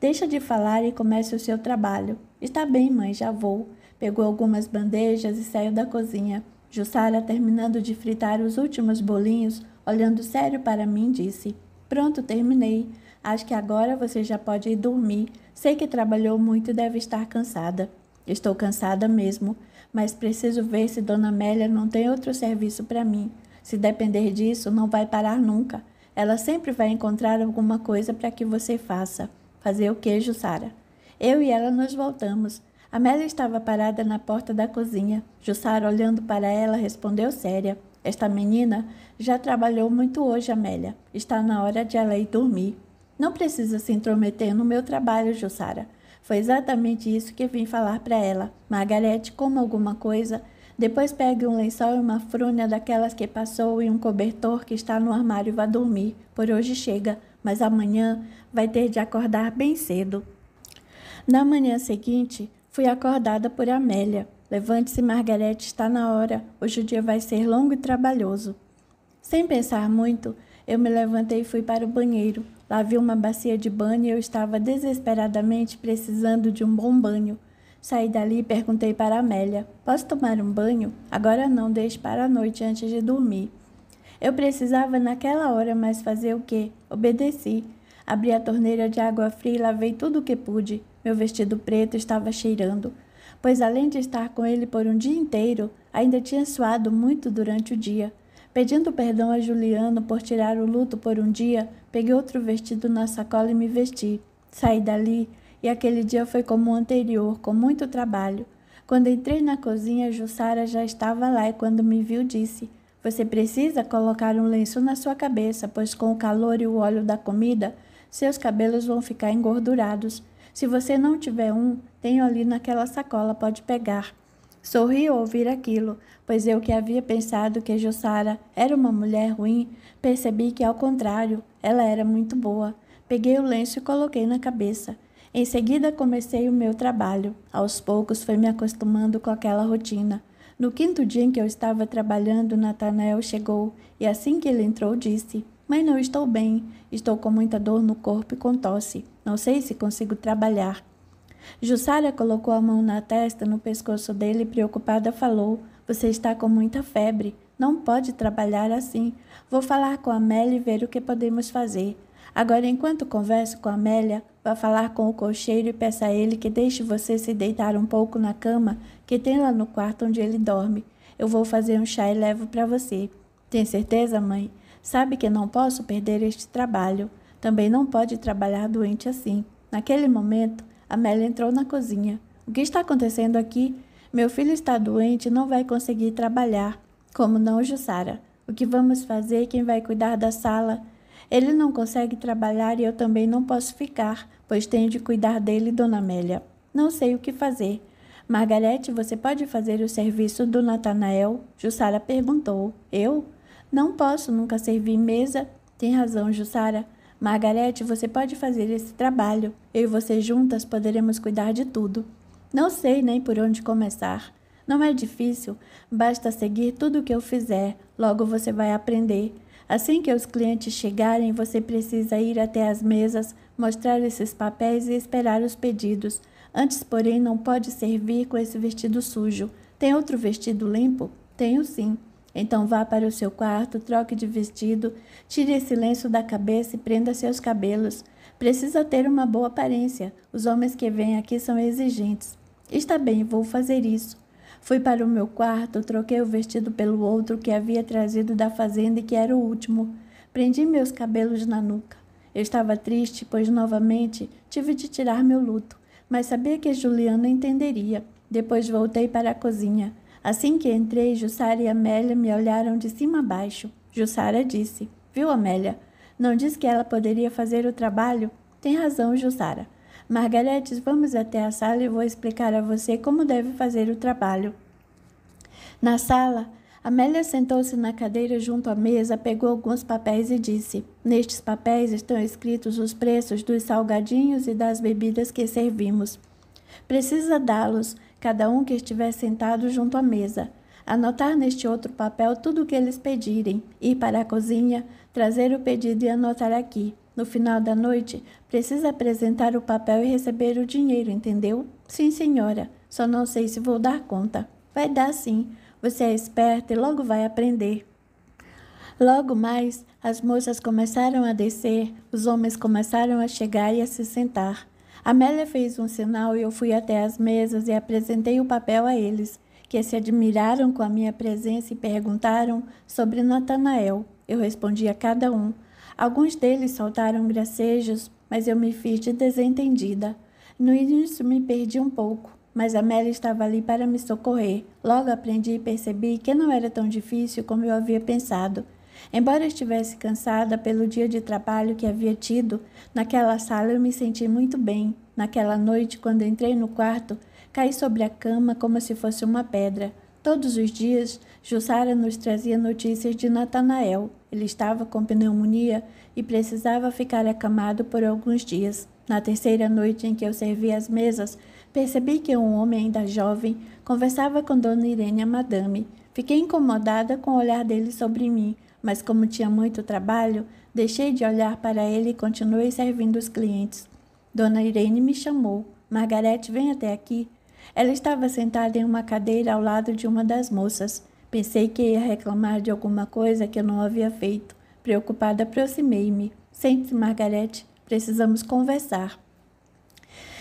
S1: Deixa de falar e comece o seu trabalho. Está bem, mãe, já vou. Pegou algumas bandejas e saiu da cozinha. Jussara, terminando de fritar os últimos bolinhos, Olhando sério para mim, disse: Pronto, terminei. Acho que agora você já pode ir dormir. Sei que trabalhou muito e deve estar cansada. Estou cansada mesmo, mas preciso ver se Dona Amélia não tem outro serviço para mim. Se depender disso, não vai parar nunca. Ela sempre vai encontrar alguma coisa para que você faça. Fazer o queijo, Sara. Eu e ela nos voltamos. Amélia estava parada na porta da cozinha. Jussara, olhando para ela, respondeu séria. Esta menina já trabalhou muito hoje, Amélia. Está na hora de ela ir dormir. Não precisa se intrometer no meu trabalho, Jussara. Foi exatamente isso que vim falar para ela. Margarete, coma alguma coisa. Depois pegue um lençol e uma frúnia daquelas que passou e um cobertor que está no armário e vá dormir. Por hoje chega, mas amanhã vai ter de acordar bem cedo. Na manhã seguinte, fui acordada por Amélia. Levante-se, Margarete, está na hora. Hoje o dia vai ser longo e trabalhoso. Sem pensar muito, eu me levantei e fui para o banheiro. Lá vi uma bacia de banho e eu estava desesperadamente precisando de um bom banho. Saí dali e perguntei para Amélia: Posso tomar um banho? Agora não, deixe para a noite antes de dormir. Eu precisava naquela hora, mais fazer o quê? Obedeci. Abri a torneira de água fria e lavei tudo o que pude. Meu vestido preto estava cheirando pois além de estar com ele por um dia inteiro, ainda tinha suado muito durante o dia. Pedindo perdão a Juliano por tirar o luto por um dia, peguei outro vestido na sacola e me vesti. Saí dali e aquele dia foi como o anterior, com muito trabalho. Quando entrei na cozinha, Jussara já estava lá e quando me viu disse: Você precisa colocar um lenço na sua cabeça, pois com o calor e o óleo da comida, seus cabelos vão ficar engordurados. Se você não tiver um, tenho ali naquela sacola, pode pegar. Sorri ao ouvir aquilo, pois eu que havia pensado que Jussara era uma mulher ruim, percebi que, ao contrário, ela era muito boa. Peguei o lenço e coloquei na cabeça. Em seguida, comecei o meu trabalho. Aos poucos, fui me acostumando com aquela rotina. No quinto dia em que eu estava trabalhando, Natanael chegou e, assim que ele entrou, disse: Mãe, não estou bem. Estou com muita dor no corpo e com tosse. Não sei se consigo trabalhar. Jussara colocou a mão na testa, no pescoço dele e preocupada falou: Você está com muita febre. Não pode trabalhar assim. Vou falar com a Amélia e ver o que podemos fazer. Agora, enquanto converso com a Amélia, vá falar com o cocheiro e peça a ele que deixe você se deitar um pouco na cama que tem lá no quarto onde ele dorme. Eu vou fazer um chá e levo para você. Tem certeza, mãe? Sabe que não posso perder este trabalho. Também não pode trabalhar doente assim. Naquele momento, Amélia entrou na cozinha. O que está acontecendo aqui? Meu filho está doente e não vai conseguir trabalhar. Como não, Jussara? O que vamos fazer? Quem vai cuidar da sala? Ele não consegue trabalhar e eu também não posso ficar, pois tenho de cuidar dele, Dona Amélia. Não sei o que fazer. Margarete, você pode fazer o serviço do Natanael? Jussara perguntou. Eu? Não posso nunca servir mesa. Tem razão, Jussara. Margarete, você pode fazer esse trabalho. Eu e você juntas poderemos cuidar de tudo. Não sei nem por onde começar. Não é difícil, basta seguir tudo o que eu fizer, logo você vai aprender. Assim que os clientes chegarem, você precisa ir até as mesas, mostrar esses papéis e esperar os pedidos. Antes, porém, não pode servir com esse vestido sujo. Tem outro vestido limpo? Tenho sim. Então vá para o seu quarto, troque de vestido, tire esse lenço da cabeça e prenda seus cabelos. Precisa ter uma boa aparência. Os homens que vêm aqui são exigentes. Está bem, vou fazer isso. Fui para o meu quarto, troquei o vestido pelo outro que havia trazido da fazenda e que era o último. Prendi meus cabelos na nuca. Eu estava triste, pois novamente tive de tirar meu luto, mas sabia que Juliana entenderia. Depois voltei para a cozinha. Assim que entrei, Jussara e Amélia me olharam de cima a baixo. Jussara disse: Viu, Amélia? Não disse que ela poderia fazer o trabalho? Tem razão, Jussara. Margaretes, vamos até a sala e vou explicar a você como deve fazer o trabalho. Na sala, Amélia sentou-se na cadeira junto à mesa, pegou alguns papéis e disse: Nestes papéis estão escritos os preços dos salgadinhos e das bebidas que servimos. Precisa dá-los cada um que estiver sentado junto à mesa. Anotar neste outro papel tudo o que eles pedirem, ir para a cozinha, trazer o pedido e anotar aqui. No final da noite, precisa apresentar o papel e receber o dinheiro, entendeu? Sim, senhora. Só não sei se vou dar conta. Vai dar sim. Você é esperta e logo vai aprender. Logo mais, as moças começaram a descer, os homens começaram a chegar e a se sentar. Amélia fez um sinal e eu fui até as mesas e apresentei o papel a eles, que se admiraram com a minha presença e perguntaram sobre Natanael. Eu respondi a cada um. Alguns deles soltaram gracejos, mas eu me fiz de desentendida. No início me perdi um pouco, mas Amélia estava ali para me socorrer. Logo aprendi e percebi que não era tão difícil como eu havia pensado. Embora estivesse cansada pelo dia de trabalho que havia tido, naquela sala eu me senti muito bem. Naquela noite, quando entrei no quarto, caí sobre a cama como se fosse uma pedra. Todos os dias, Jussara nos trazia notícias de Natanael. Ele estava com pneumonia e precisava ficar acamado por alguns dias. Na terceira noite em que eu servi as mesas, percebi que um homem ainda jovem conversava com Dona Irene a madame. Fiquei incomodada com o olhar dele sobre mim, mas como tinha muito trabalho, deixei de olhar para ele e continuei servindo os clientes. Dona Irene me chamou. Margarete, vem até aqui. Ela estava sentada em uma cadeira ao lado de uma das moças. Pensei que ia reclamar de alguma coisa que eu não havia feito. Preocupada, aproximei-me. Sente-se, Margarete. Precisamos conversar.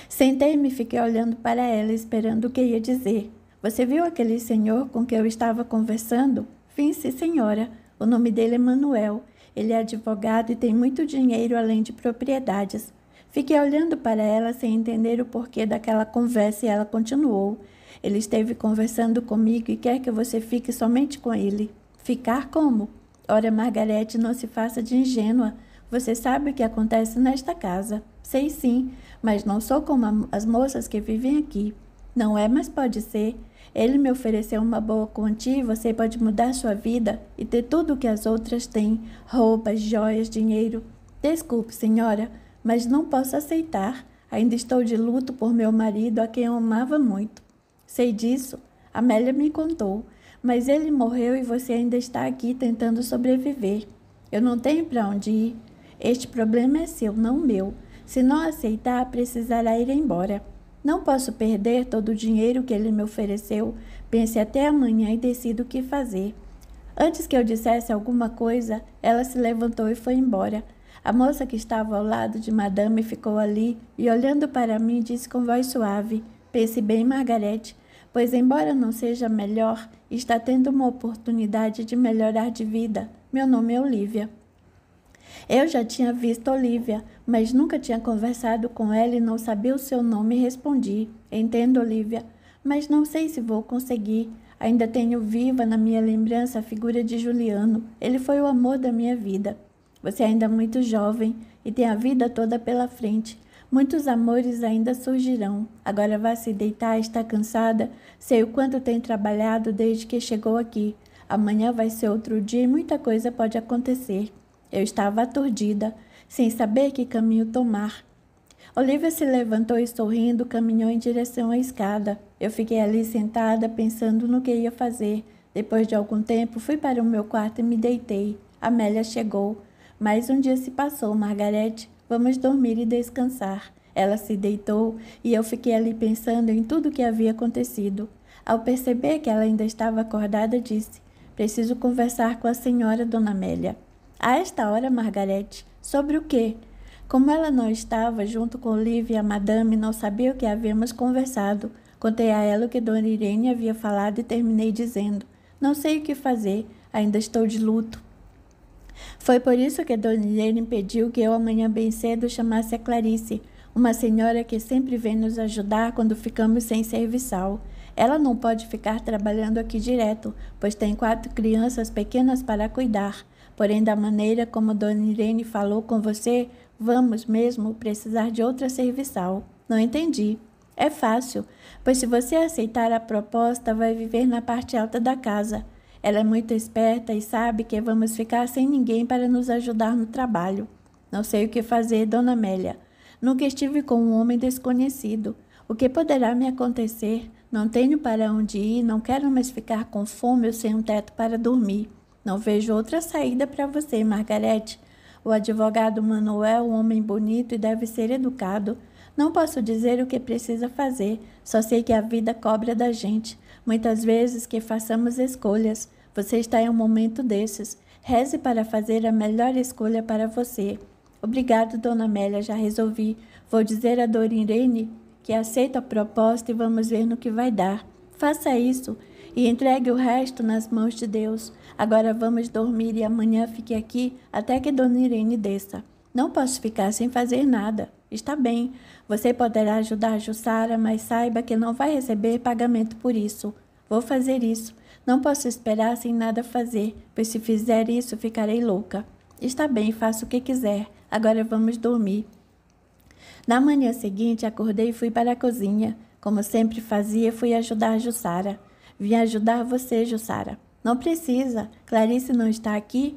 S1: Sentei-me e fiquei olhando para ela, esperando o que ia dizer. Você viu aquele senhor com que eu estava conversando? Vim, sim, senhora. O nome dele é Manuel. Ele é advogado e tem muito dinheiro além de propriedades. Fiquei olhando para ela sem entender o porquê daquela conversa e ela continuou. Ele esteve conversando comigo e quer que você fique somente com ele. Ficar como? Ora, Margarete, não se faça de ingênua. Você sabe o que acontece nesta casa. Sei sim, mas não sou como as moças que vivem aqui. Não é, mas pode ser. Ele me ofereceu uma boa quantia e você pode mudar sua vida e ter tudo o que as outras têm: roupas, joias, dinheiro. Desculpe, senhora mas não posso aceitar. Ainda estou de luto por meu marido, a quem eu amava muito. Sei disso, Amélia me contou, mas ele morreu e você ainda está aqui tentando sobreviver. Eu não tenho para onde ir. Este problema é seu, não meu. Se não aceitar, precisará ir embora. Não posso perder todo o dinheiro que ele me ofereceu. Pense até amanhã e decido o que fazer. Antes que eu dissesse alguma coisa, ela se levantou e foi embora. A moça que estava ao lado de madame ficou ali e, olhando para mim, disse com voz suave: Pense bem, Margarete, pois, embora não seja melhor, está tendo uma oportunidade de melhorar de vida. Meu nome é Olivia. Eu já tinha visto Olivia, mas nunca tinha conversado com ela e não sabia o seu nome e respondi: Entendo, Olivia, mas não sei se vou conseguir. Ainda tenho viva na minha lembrança a figura de Juliano. Ele foi o amor da minha vida. Você é ainda muito jovem e tem a vida toda pela frente. Muitos amores ainda surgirão. Agora vá se deitar, está cansada. Sei o quanto tem trabalhado desde que chegou aqui. Amanhã vai ser outro dia e muita coisa pode acontecer. Eu estava aturdida, sem saber que caminho tomar. Olivia se levantou e sorrindo caminhou em direção à escada. Eu fiquei ali sentada pensando no que ia fazer. Depois de algum tempo, fui para o meu quarto e me deitei. Amélia chegou. Mais um dia se passou, Margarete. Vamos dormir e descansar. Ela se deitou e eu fiquei ali pensando em tudo o que havia acontecido. Ao perceber que ela ainda estava acordada, disse: Preciso conversar com a senhora, Dona Amélia. A esta hora, Margarete, sobre o quê? Como ela não estava junto com Olivia e a madame, não sabia o que havíamos conversado. Contei a ela o que Dona Irene havia falado e terminei dizendo: Não sei o que fazer, ainda estou de luto. Foi por isso que Dona Irene pediu que eu amanhã bem cedo chamasse a Clarice, uma senhora que sempre vem nos ajudar quando ficamos sem serviçal. Ela não pode ficar trabalhando aqui direto, pois tem quatro crianças pequenas para cuidar. Porém, da maneira como Dona Irene falou com você, vamos mesmo precisar de outra serviçal. Não entendi. É fácil, pois se você aceitar a proposta, vai viver na parte alta da casa. Ela é muito esperta e sabe que vamos ficar sem ninguém para nos ajudar no trabalho. Não sei o que fazer, Dona Amélia. Nunca estive com um homem desconhecido. O que poderá me acontecer? Não tenho para onde ir, não quero mais ficar com fome ou sem um teto para dormir. Não vejo outra saída para você, Margarete. O advogado Manuel, um homem bonito e deve ser educado. Não posso dizer o que precisa fazer, só sei que a vida cobra da gente. Muitas vezes que façamos escolhas, você está em um momento desses. Reze para fazer a melhor escolha para você. Obrigado, Dona Amélia, já resolvi. Vou dizer a Dorirene que aceito a proposta e vamos ver no que vai dar. Faça isso e entregue o resto nas mãos de Deus. Agora vamos dormir e amanhã fique aqui até que Dona Irene desça. Não posso ficar sem fazer nada. Está bem, você poderá ajudar Jussara, mas saiba que não vai receber pagamento por isso. Vou fazer isso. Não posso esperar sem nada fazer, pois se fizer isso ficarei louca. Está bem, faça o que quiser. Agora vamos dormir. Na manhã seguinte, acordei e fui para a cozinha. Como sempre fazia, fui ajudar Jussara. Vim ajudar você, Jussara. Não precisa. Clarice não está aqui?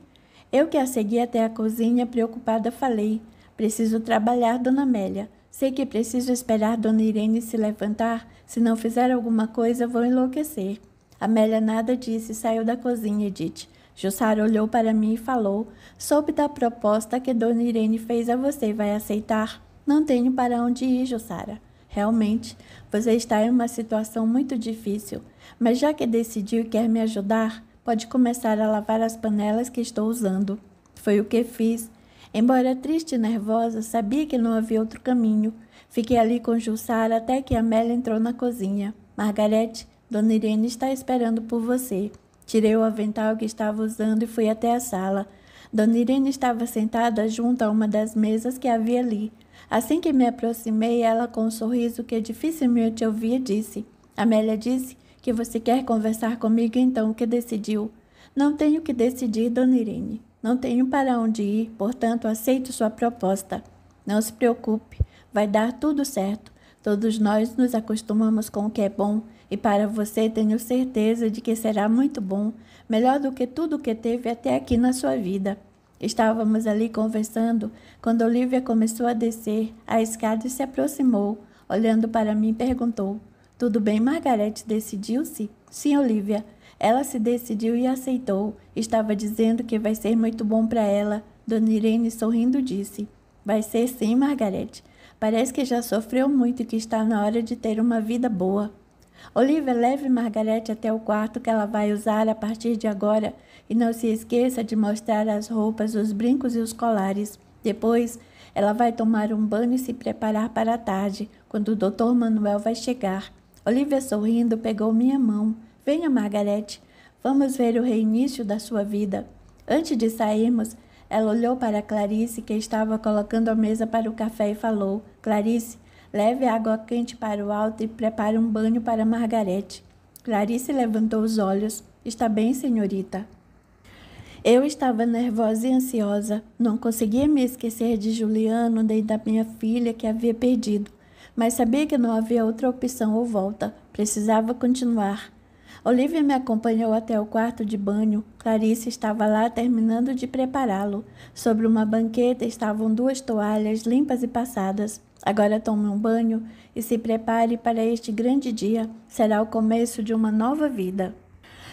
S1: Eu que a segui até a cozinha, preocupada, falei. Preciso trabalhar, Dona Amélia. Sei que preciso esperar Dona Irene se levantar. Se não fizer alguma coisa, vou enlouquecer. Amélia nada disse e saiu da cozinha, Edith. Jussara olhou para mim e falou: Soube da proposta que Dona Irene fez a você, vai aceitar? Não tenho para onde ir, Jussara. Realmente, você está em uma situação muito difícil, mas já que decidiu e quer me ajudar, pode começar a lavar as panelas que estou usando. Foi o que fiz Embora triste e nervosa, sabia que não havia outro caminho. Fiquei ali com Jussara até que Amélia entrou na cozinha. Margarete, Dona Irene está esperando por você. Tirei o avental que estava usando e fui até a sala. Dona Irene estava sentada junto a uma das mesas que havia ali. Assim que me aproximei, ela, com um sorriso que dificilmente eu via, disse: Amélia disse que você quer conversar comigo, então o que decidiu? Não tenho que decidir, Dona Irene. Não tenho para onde ir, portanto aceito sua proposta. Não se preocupe, vai dar tudo certo. Todos nós nos acostumamos com o que é bom, e para você tenho certeza de que será muito bom, melhor do que tudo o que teve até aqui na sua vida. Estávamos ali conversando quando Olivia começou a descer a escada e se aproximou. Olhando para mim, perguntou: Tudo bem, Margarete decidiu-se? Sim, Olivia. Ela se decidiu e aceitou. Estava dizendo que vai ser muito bom para ela. Dona Irene, sorrindo, disse: Vai ser sim, Margarete. Parece que já sofreu muito e que está na hora de ter uma vida boa. Olivia, leve Margarete até o quarto que ela vai usar a partir de agora e não se esqueça de mostrar as roupas, os brincos e os colares. Depois, ela vai tomar um banho e se preparar para a tarde, quando o doutor Manuel vai chegar. Olivia, sorrindo, pegou minha mão. Venha, Margarete. Vamos ver o reinício da sua vida. Antes de sairmos, ela olhou para Clarice, que estava colocando a mesa para o café, e falou: Clarice, leve água quente para o alto e prepare um banho para Margarete. Clarice levantou os olhos. Está bem, senhorita? Eu estava nervosa e ansiosa. Não conseguia me esquecer de Juliano nem da minha filha que havia perdido, mas sabia que não havia outra opção ou volta. Precisava continuar. Olivia me acompanhou até o quarto de banho. Clarice estava lá terminando de prepará-lo. Sobre uma banqueta estavam duas toalhas limpas e passadas. Agora tome um banho e se prepare para este grande dia. Será o começo de uma nova vida.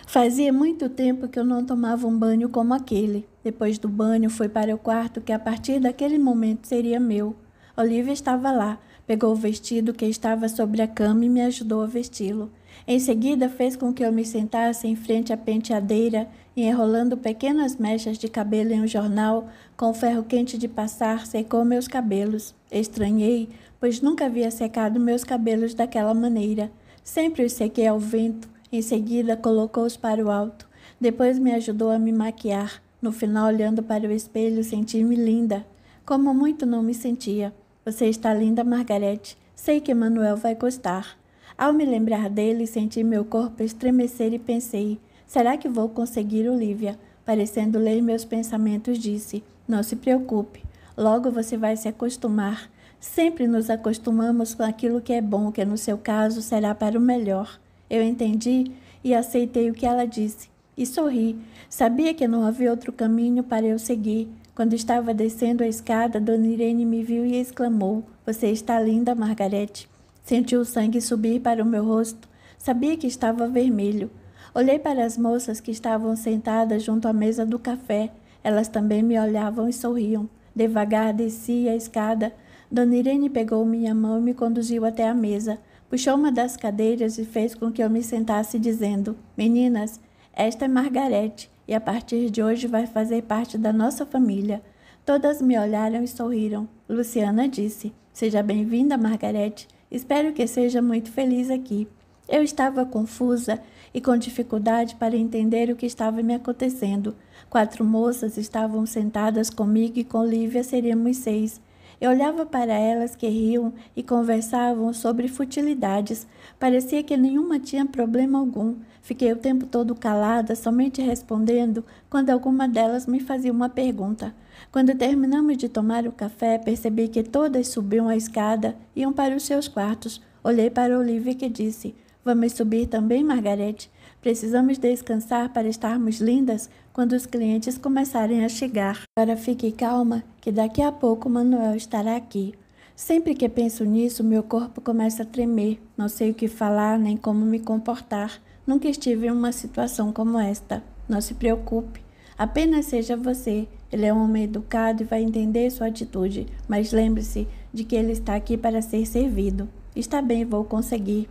S1: Fazia muito tempo que eu não tomava um banho como aquele. Depois do banho, fui para o quarto que a partir daquele momento seria meu. Olivia estava lá, pegou o vestido que estava sobre a cama e me ajudou a vesti-lo. Em seguida, fez com que eu me sentasse em frente à penteadeira, e enrolando pequenas mechas de cabelo em um jornal, com o ferro quente de passar, secou meus cabelos. Estranhei, pois nunca havia secado meus cabelos daquela maneira. Sempre os sequei ao vento. Em seguida, colocou-os para o alto. Depois me ajudou a me maquiar. No final, olhando para o espelho, senti-me linda. Como muito não me sentia. Você está linda, Margarete. Sei que Manuel vai gostar. Ao me lembrar dele, senti meu corpo estremecer e pensei: será que vou conseguir Olivia? Parecendo ler meus pensamentos, disse: Não se preocupe, logo você vai se acostumar. Sempre nos acostumamos com aquilo que é bom, que no seu caso será para o melhor. Eu entendi e aceitei o que ela disse e sorri. Sabia que não havia outro caminho para eu seguir. Quando estava descendo a escada, Dona Irene me viu e exclamou: Você está linda, Margarete. Senti o sangue subir para o meu rosto. Sabia que estava vermelho. Olhei para as moças que estavam sentadas junto à mesa do café. Elas também me olhavam e sorriam. Devagar desci a escada. Dona Irene pegou minha mão e me conduziu até a mesa. Puxou uma das cadeiras e fez com que eu me sentasse, dizendo: Meninas, esta é Margarete e a partir de hoje vai fazer parte da nossa família. Todas me olharam e sorriram. Luciana disse: Seja bem-vinda, Margarete. Espero que seja muito feliz aqui. Eu estava confusa e com dificuldade para entender o que estava me acontecendo. Quatro moças estavam sentadas comigo e com Lívia seríamos seis. Eu olhava para elas que riam e conversavam sobre futilidades. Parecia que nenhuma tinha problema algum. Fiquei o tempo todo calada, somente respondendo quando alguma delas me fazia uma pergunta. Quando terminamos de tomar o café, percebi que todas subiam a escada, e iam para os seus quartos. Olhei para Olivia que disse: Vamos subir também, Margarete. Precisamos descansar para estarmos lindas quando os clientes começarem a chegar. Agora fique calma, que daqui a pouco Manuel estará aqui. Sempre que penso nisso, meu corpo começa a tremer. Não sei o que falar nem como me comportar. Nunca estive em uma situação como esta. Não se preocupe, apenas seja você. Ele é um homem educado e vai entender sua atitude, mas lembre-se de que ele está aqui para ser servido. Está bem, vou conseguir.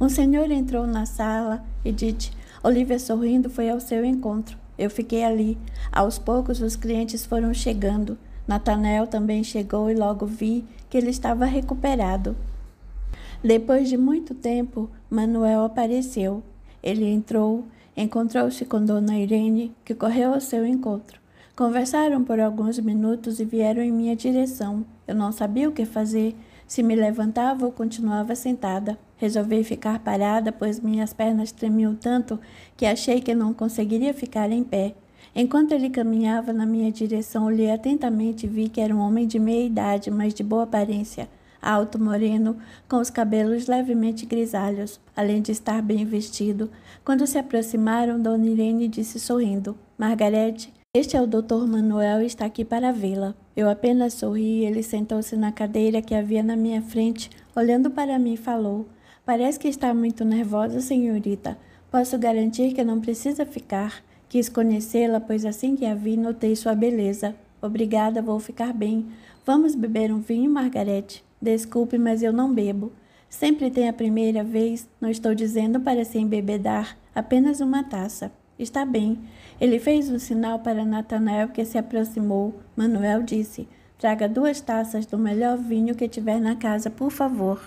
S1: Um senhor entrou na sala e Edith, Olivia sorrindo, foi ao seu encontro. Eu fiquei ali. Aos poucos, os clientes foram chegando. Nathanael também chegou e logo vi que ele estava recuperado. Depois de muito tempo, Manuel apareceu. Ele entrou, encontrou-se com Dona Irene, que correu ao seu encontro. Conversaram por alguns minutos e vieram em minha direção. Eu não sabia o que fazer, se me levantava ou continuava sentada. Resolvi ficar parada, pois minhas pernas tremiam tanto que achei que não conseguiria ficar em pé. Enquanto ele caminhava na minha direção, olhei atentamente e vi que era um homem de meia idade, mas de boa aparência alto moreno, com os cabelos levemente grisalhos, além de estar bem vestido. Quando se aproximaram, Dona Irene disse sorrindo: Margarete, este é o Dr. Manuel e está aqui para vê-la. Eu apenas sorri e ele sentou-se na cadeira que havia na minha frente, olhando para mim, e falou: Parece que está muito nervosa, senhorita. Posso garantir que não precisa ficar. Quis conhecê-la, pois assim que a vi, notei sua beleza. Obrigada, vou ficar bem. Vamos beber um vinho, Margarete? Desculpe, mas eu não bebo. Sempre tem a primeira vez, não estou dizendo para se embebedar, apenas uma taça. Está bem. Ele fez um sinal para Natanael que se aproximou. Manuel disse: Traga duas taças do melhor vinho que tiver na casa, por favor.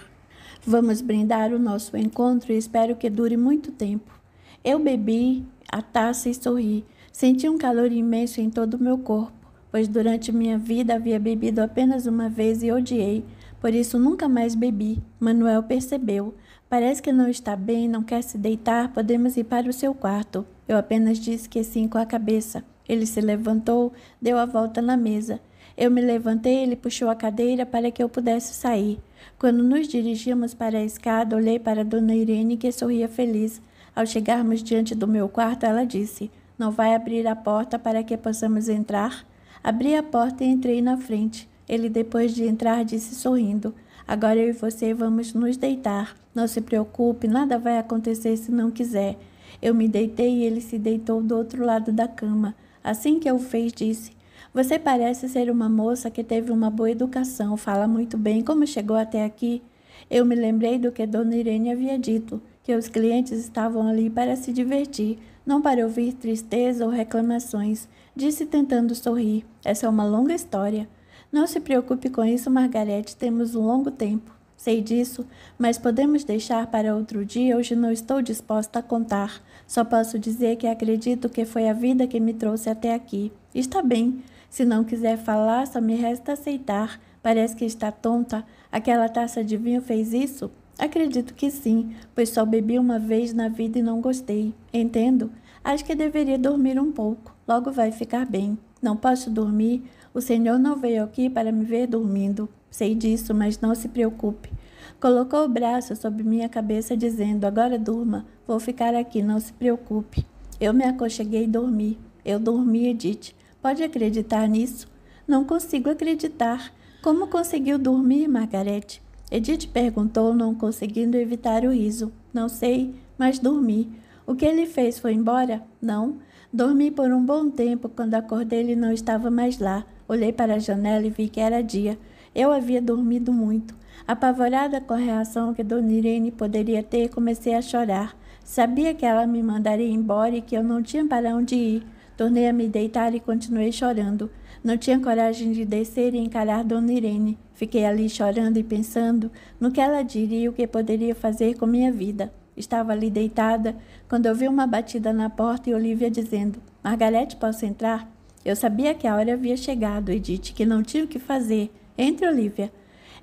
S1: Vamos brindar o nosso encontro e espero que dure muito tempo. Eu bebi a taça e sorri. Senti um calor imenso em todo o meu corpo, pois durante minha vida havia bebido apenas uma vez e odiei. Por isso nunca mais bebi. Manuel percebeu. Parece que não está bem, não quer se deitar, podemos ir para o seu quarto. Eu apenas disse que sim com a cabeça. Ele se levantou, deu a volta na mesa. Eu me levantei, ele puxou a cadeira para que eu pudesse sair. Quando nos dirigimos para a escada, olhei para Dona Irene, que sorria feliz. Ao chegarmos diante do meu quarto, ela disse: Não vai abrir a porta para que possamos entrar? Abri a porta e entrei na frente. Ele, depois de entrar, disse sorrindo: Agora eu e você vamos nos deitar. Não se preocupe, nada vai acontecer se não quiser. Eu me deitei e ele se deitou do outro lado da cama. Assim que eu o fez, disse: Você parece ser uma moça que teve uma boa educação, fala muito bem. Como chegou até aqui? Eu me lembrei do que Dona Irene havia dito, que os clientes estavam ali para se divertir, não para ouvir tristeza ou reclamações. Disse tentando sorrir. Essa é uma longa história. Não se preocupe com isso, Margarete, temos um longo tempo. Sei disso, mas podemos deixar para outro dia, hoje não estou disposta a contar. Só posso dizer que acredito que foi a vida que me trouxe até aqui. Está bem. Se não quiser falar, só me resta aceitar. Parece que está tonta. Aquela taça de vinho fez isso? Acredito que sim, pois só bebi uma vez na vida e não gostei. Entendo. Acho que deveria dormir um pouco. Logo vai ficar bem. Não posso dormir. O Senhor não veio aqui para me ver dormindo. Sei disso, mas não se preocupe. Colocou o braço sobre minha cabeça, dizendo: Agora durma, vou ficar aqui, não se preocupe. Eu me aconcheguei e dormi. Eu dormi, Edith. Pode acreditar nisso? Não consigo acreditar. Como conseguiu dormir, Margarete? Edith perguntou, não conseguindo evitar o riso. Não sei, mas dormi. O que ele fez foi embora? Não. Dormi por um bom tempo. Quando acordei, ele não estava mais lá. Olhei para a janela e vi que era dia. Eu havia dormido muito. Apavorada com a reação que Dona Irene poderia ter, comecei a chorar. Sabia que ela me mandaria embora e que eu não tinha para onde ir. Tornei a me deitar e continuei chorando. Não tinha coragem de descer e encarar Dona Irene. Fiquei ali chorando e pensando no que ela diria e o que poderia fazer com minha vida. Estava ali deitada quando ouvi uma batida na porta e Olivia dizendo: Margarete, posso entrar? Eu sabia que a hora havia chegado e disse que não tinha o que fazer. Entre, Olivia.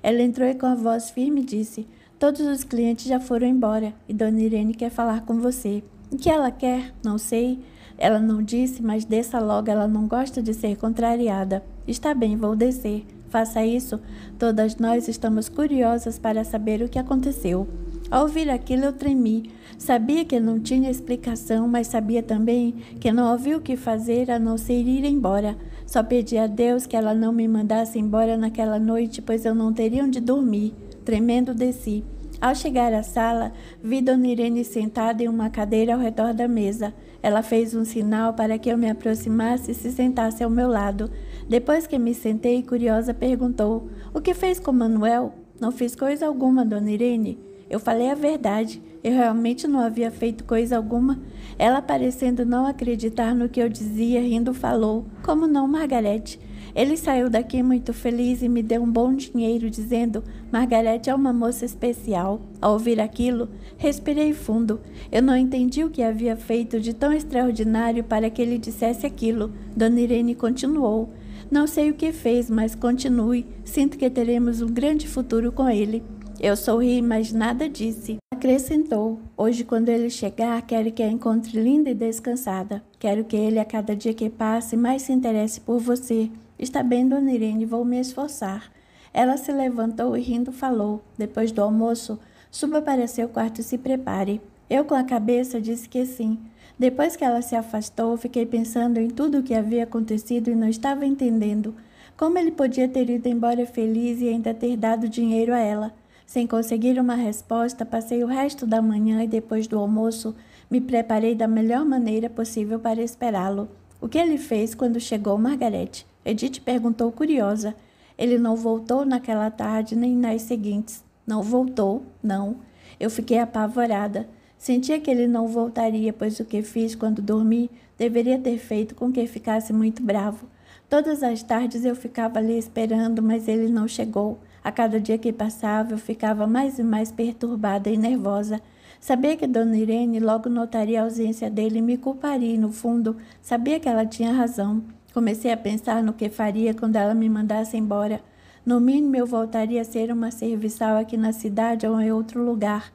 S1: Ela entrou e com a voz firme disse: Todos os clientes já foram embora e Dona Irene quer falar com você. O que ela quer? Não sei. Ela não disse, mas desça logo, ela não gosta de ser contrariada. Está bem, vou descer. Faça isso. Todas nós estamos curiosas para saber o que aconteceu. Ao ouvir aquilo, eu tremi. Sabia que não tinha explicação, mas sabia também que não havia o que fazer a não ser ir embora. Só pedi a Deus que ela não me mandasse embora naquela noite, pois eu não teria onde dormir. Tremendo desci. Ao chegar à sala, vi Dona Irene sentada em uma cadeira ao redor da mesa. Ela fez um sinal para que eu me aproximasse e se sentasse ao meu lado. Depois que me sentei, curiosa, perguntou: O que fez com Manuel? Não fiz coisa alguma, Dona Irene. Eu falei a verdade. Eu realmente não havia feito coisa alguma. Ela, parecendo não acreditar no que eu dizia, rindo, falou: Como não, Margarete? Ele saiu daqui muito feliz e me deu um bom dinheiro, dizendo: Margarete é uma moça especial. Ao ouvir aquilo, respirei fundo. Eu não entendi o que havia feito de tão extraordinário para que ele dissesse aquilo. Dona Irene continuou: Não sei o que fez, mas continue. Sinto que teremos um grande futuro com ele. Eu sorri, mas nada disse. Acrescentou: Hoje, quando ele chegar, quero que a encontre linda e descansada. Quero que ele, a cada dia que passe, mais se interesse por você. Está bem, dona Irene, vou me esforçar. Ela se levantou e rindo falou. Depois do almoço, suba para seu quarto e se prepare. Eu, com a cabeça, disse que sim. Depois que ela se afastou, fiquei pensando em tudo o que havia acontecido e não estava entendendo. Como ele podia ter ido embora feliz e ainda ter dado dinheiro a ela? Sem conseguir uma resposta, passei o resto da manhã e depois do almoço me preparei da melhor maneira possível para esperá-lo. O que ele fez quando chegou Margarete? Edith perguntou curiosa. Ele não voltou naquela tarde nem nas seguintes. Não voltou, não. Eu fiquei apavorada. Sentia que ele não voltaria, pois o que fiz quando dormi deveria ter feito com que ficasse muito bravo. Todas as tardes eu ficava ali esperando, mas ele não chegou. A cada dia que passava, eu ficava mais e mais perturbada e nervosa. Sabia que Dona Irene logo notaria a ausência dele e me culparia, e, no fundo, sabia que ela tinha razão. Comecei a pensar no que faria quando ela me mandasse embora. No mínimo, eu voltaria a ser uma serviçal aqui na cidade ou em outro lugar.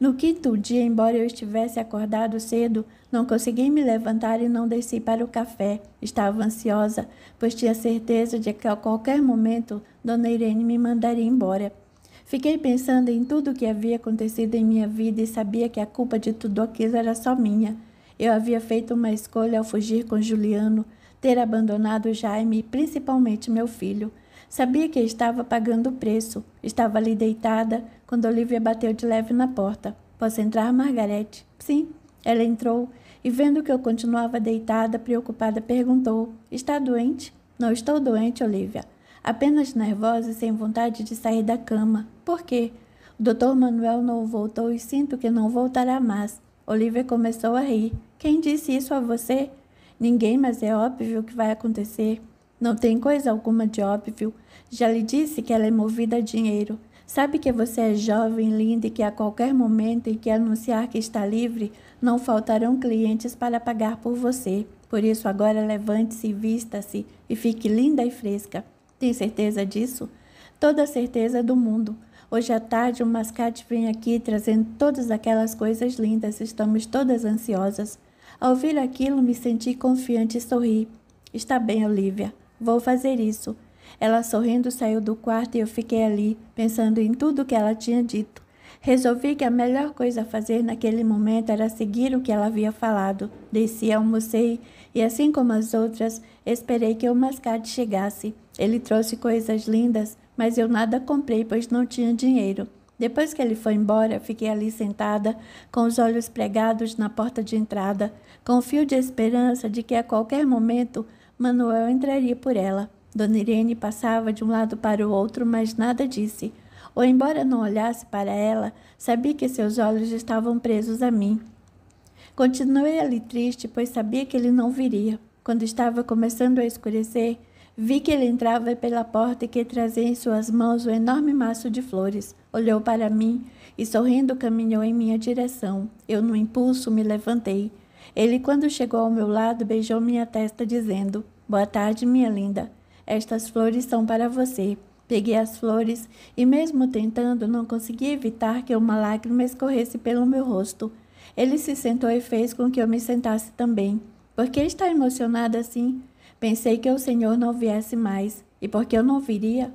S1: No quinto dia, embora eu estivesse acordado cedo, não consegui me levantar e não desci para o café. Estava ansiosa, pois tinha certeza de que a qualquer momento Dona Irene me mandaria embora. Fiquei pensando em tudo o que havia acontecido em minha vida e sabia que a culpa de tudo aquilo era só minha. Eu havia feito uma escolha ao fugir com Juliano, ter abandonado Jaime e principalmente meu filho. Sabia que estava pagando o preço. Estava ali deitada quando Olivia bateu de leve na porta. Posso entrar, Margarete? Sim. Ela entrou e, vendo que eu continuava deitada, preocupada, perguntou: Está doente? Não estou doente, Olivia. Apenas nervosa e sem vontade de sair da cama. Por quê? O doutor Manuel não voltou e sinto que não voltará mais. Olivia começou a rir. Quem disse isso a você? Ninguém, mas é óbvio o que vai acontecer. Não tem coisa alguma de óbvio. Já lhe disse que ela é movida a dinheiro. Sabe que você é jovem, linda e que a qualquer momento em que anunciar que está livre, não faltarão clientes para pagar por você. Por isso, agora levante-se, vista-se e fique linda e fresca. Tem certeza disso? Toda a certeza do mundo. Hoje à tarde, o mascate vem aqui trazendo todas aquelas coisas lindas. Estamos todas ansiosas. Ao ouvir aquilo, me senti confiante e sorri. Está bem, Olivia. Vou fazer isso. Ela sorrindo saiu do quarto e eu fiquei ali, pensando em tudo que ela tinha dito. Resolvi que a melhor coisa a fazer naquele momento era seguir o que ela havia falado. Desci, almocei e, assim como as outras, esperei que o mascate chegasse. Ele trouxe coisas lindas, mas eu nada comprei, pois não tinha dinheiro. Depois que ele foi embora, fiquei ali sentada, com os olhos pregados na porta de entrada, com um fio de esperança de que a qualquer momento Manuel entraria por ela. Dona Irene passava de um lado para o outro, mas nada disse. Ou, embora não olhasse para ela, sabia que seus olhos estavam presos a mim. Continuei ali triste, pois sabia que ele não viria. Quando estava começando a escurecer, vi que ele entrava pela porta e que trazia em suas mãos o um enorme maço de flores. Olhou para mim e, sorrindo, caminhou em minha direção. Eu, no impulso, me levantei. Ele, quando chegou ao meu lado, beijou minha testa, dizendo: Boa tarde, minha linda. Estas flores são para você. Peguei as flores e, mesmo tentando, não consegui evitar que uma lágrima escorresse pelo meu rosto. Ele se sentou e fez com que eu me sentasse também. Por que está emocionada assim? Pensei que o Senhor não viesse mais. E por que eu não viria?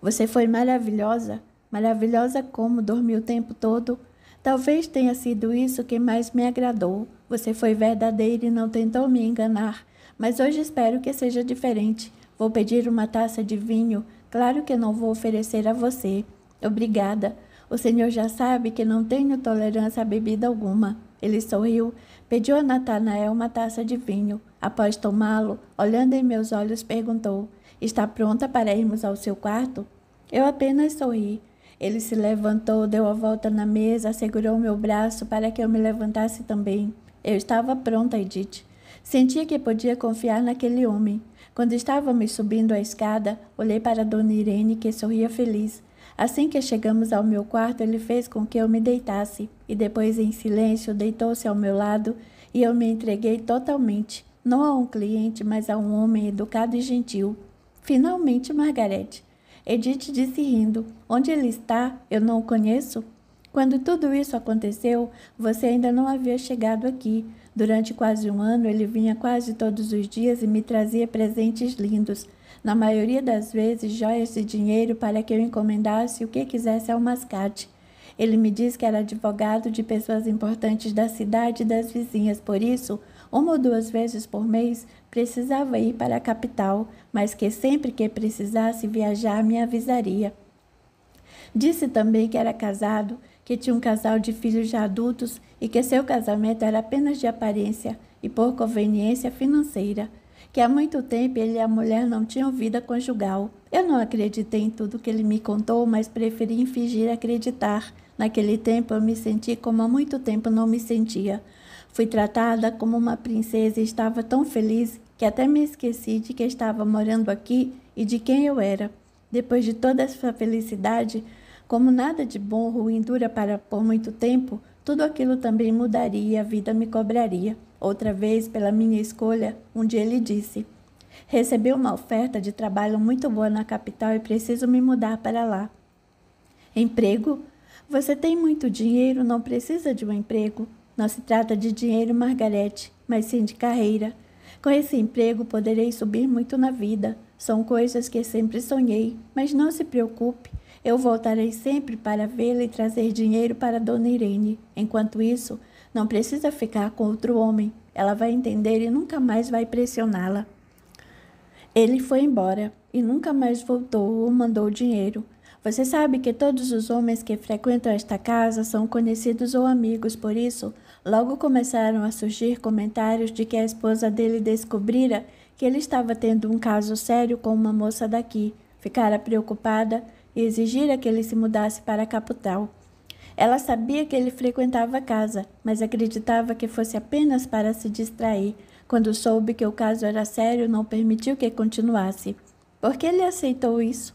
S1: Você foi maravilhosa. Maravilhosa como dormiu o tempo todo. Talvez tenha sido isso que mais me agradou. Você foi verdadeiro e não tentou me enganar, mas hoje espero que seja diferente. Vou pedir uma taça de vinho, claro que não vou oferecer a você. Obrigada. O senhor já sabe que não tenho tolerância a bebida alguma. Ele sorriu, pediu a Natanael uma taça de vinho. Após tomá-lo, olhando em meus olhos, perguntou: Está pronta para irmos ao seu quarto? Eu apenas sorri. Ele se levantou, deu a volta na mesa, segurou meu braço para que eu me levantasse também. Eu estava pronta, Edith. Sentia que podia confiar naquele homem. Quando estávamos subindo a escada, olhei para Dona Irene, que sorria feliz. Assim que chegamos ao meu quarto, ele fez com que eu me deitasse e depois, em silêncio, deitou-se ao meu lado e eu me entreguei totalmente, não a um cliente, mas a um homem educado e gentil. Finalmente, Margarete, Edith disse rindo: Onde ele está? Eu não o conheço. Quando tudo isso aconteceu, você ainda não havia chegado aqui. Durante quase um ano, ele vinha quase todos os dias e me trazia presentes lindos. Na maioria das vezes, joias e dinheiro para que eu encomendasse o que quisesse ao mascate. Ele me disse que era advogado de pessoas importantes da cidade e das vizinhas, por isso, uma ou duas vezes por mês, precisava ir para a capital, mas que sempre que precisasse viajar me avisaria. Disse também que era casado, que tinha um casal de filhos já adultos e que seu casamento era apenas de aparência e por conveniência financeira, que há muito tempo ele e a mulher não tinham vida conjugal. Eu não acreditei em tudo que ele me contou, mas preferi fingir acreditar. Naquele tempo eu me senti como há muito tempo não me sentia, Fui tratada como uma princesa e estava tão feliz que até me esqueci de que estava morando aqui e de quem eu era. Depois de toda essa felicidade, como nada de bom ou ruim dura para por muito tempo, tudo aquilo também mudaria e a vida me cobraria. Outra vez, pela minha escolha, um dia ele disse: Recebi uma oferta de trabalho muito boa na capital e preciso me mudar para lá. Emprego? Você tem muito dinheiro, não precisa de um emprego. Não se trata de dinheiro, Margarete, mas sim de carreira. Com esse emprego poderei subir muito na vida. São coisas que sempre sonhei, mas não se preocupe. Eu voltarei sempre para vê-la e trazer dinheiro para Dona Irene. Enquanto isso, não precisa ficar com outro homem. Ela vai entender e nunca mais vai pressioná-la. Ele foi embora e nunca mais voltou ou mandou dinheiro. Você sabe que todos os homens que frequentam esta casa são conhecidos ou amigos, por isso Logo começaram a surgir comentários de que a esposa dele descobrira que ele estava tendo um caso sério com uma moça daqui, ficara preocupada e exigira que ele se mudasse para a capital. Ela sabia que ele frequentava a casa, mas acreditava que fosse apenas para se distrair. Quando soube que o caso era sério, não permitiu que continuasse. Por que ele aceitou isso?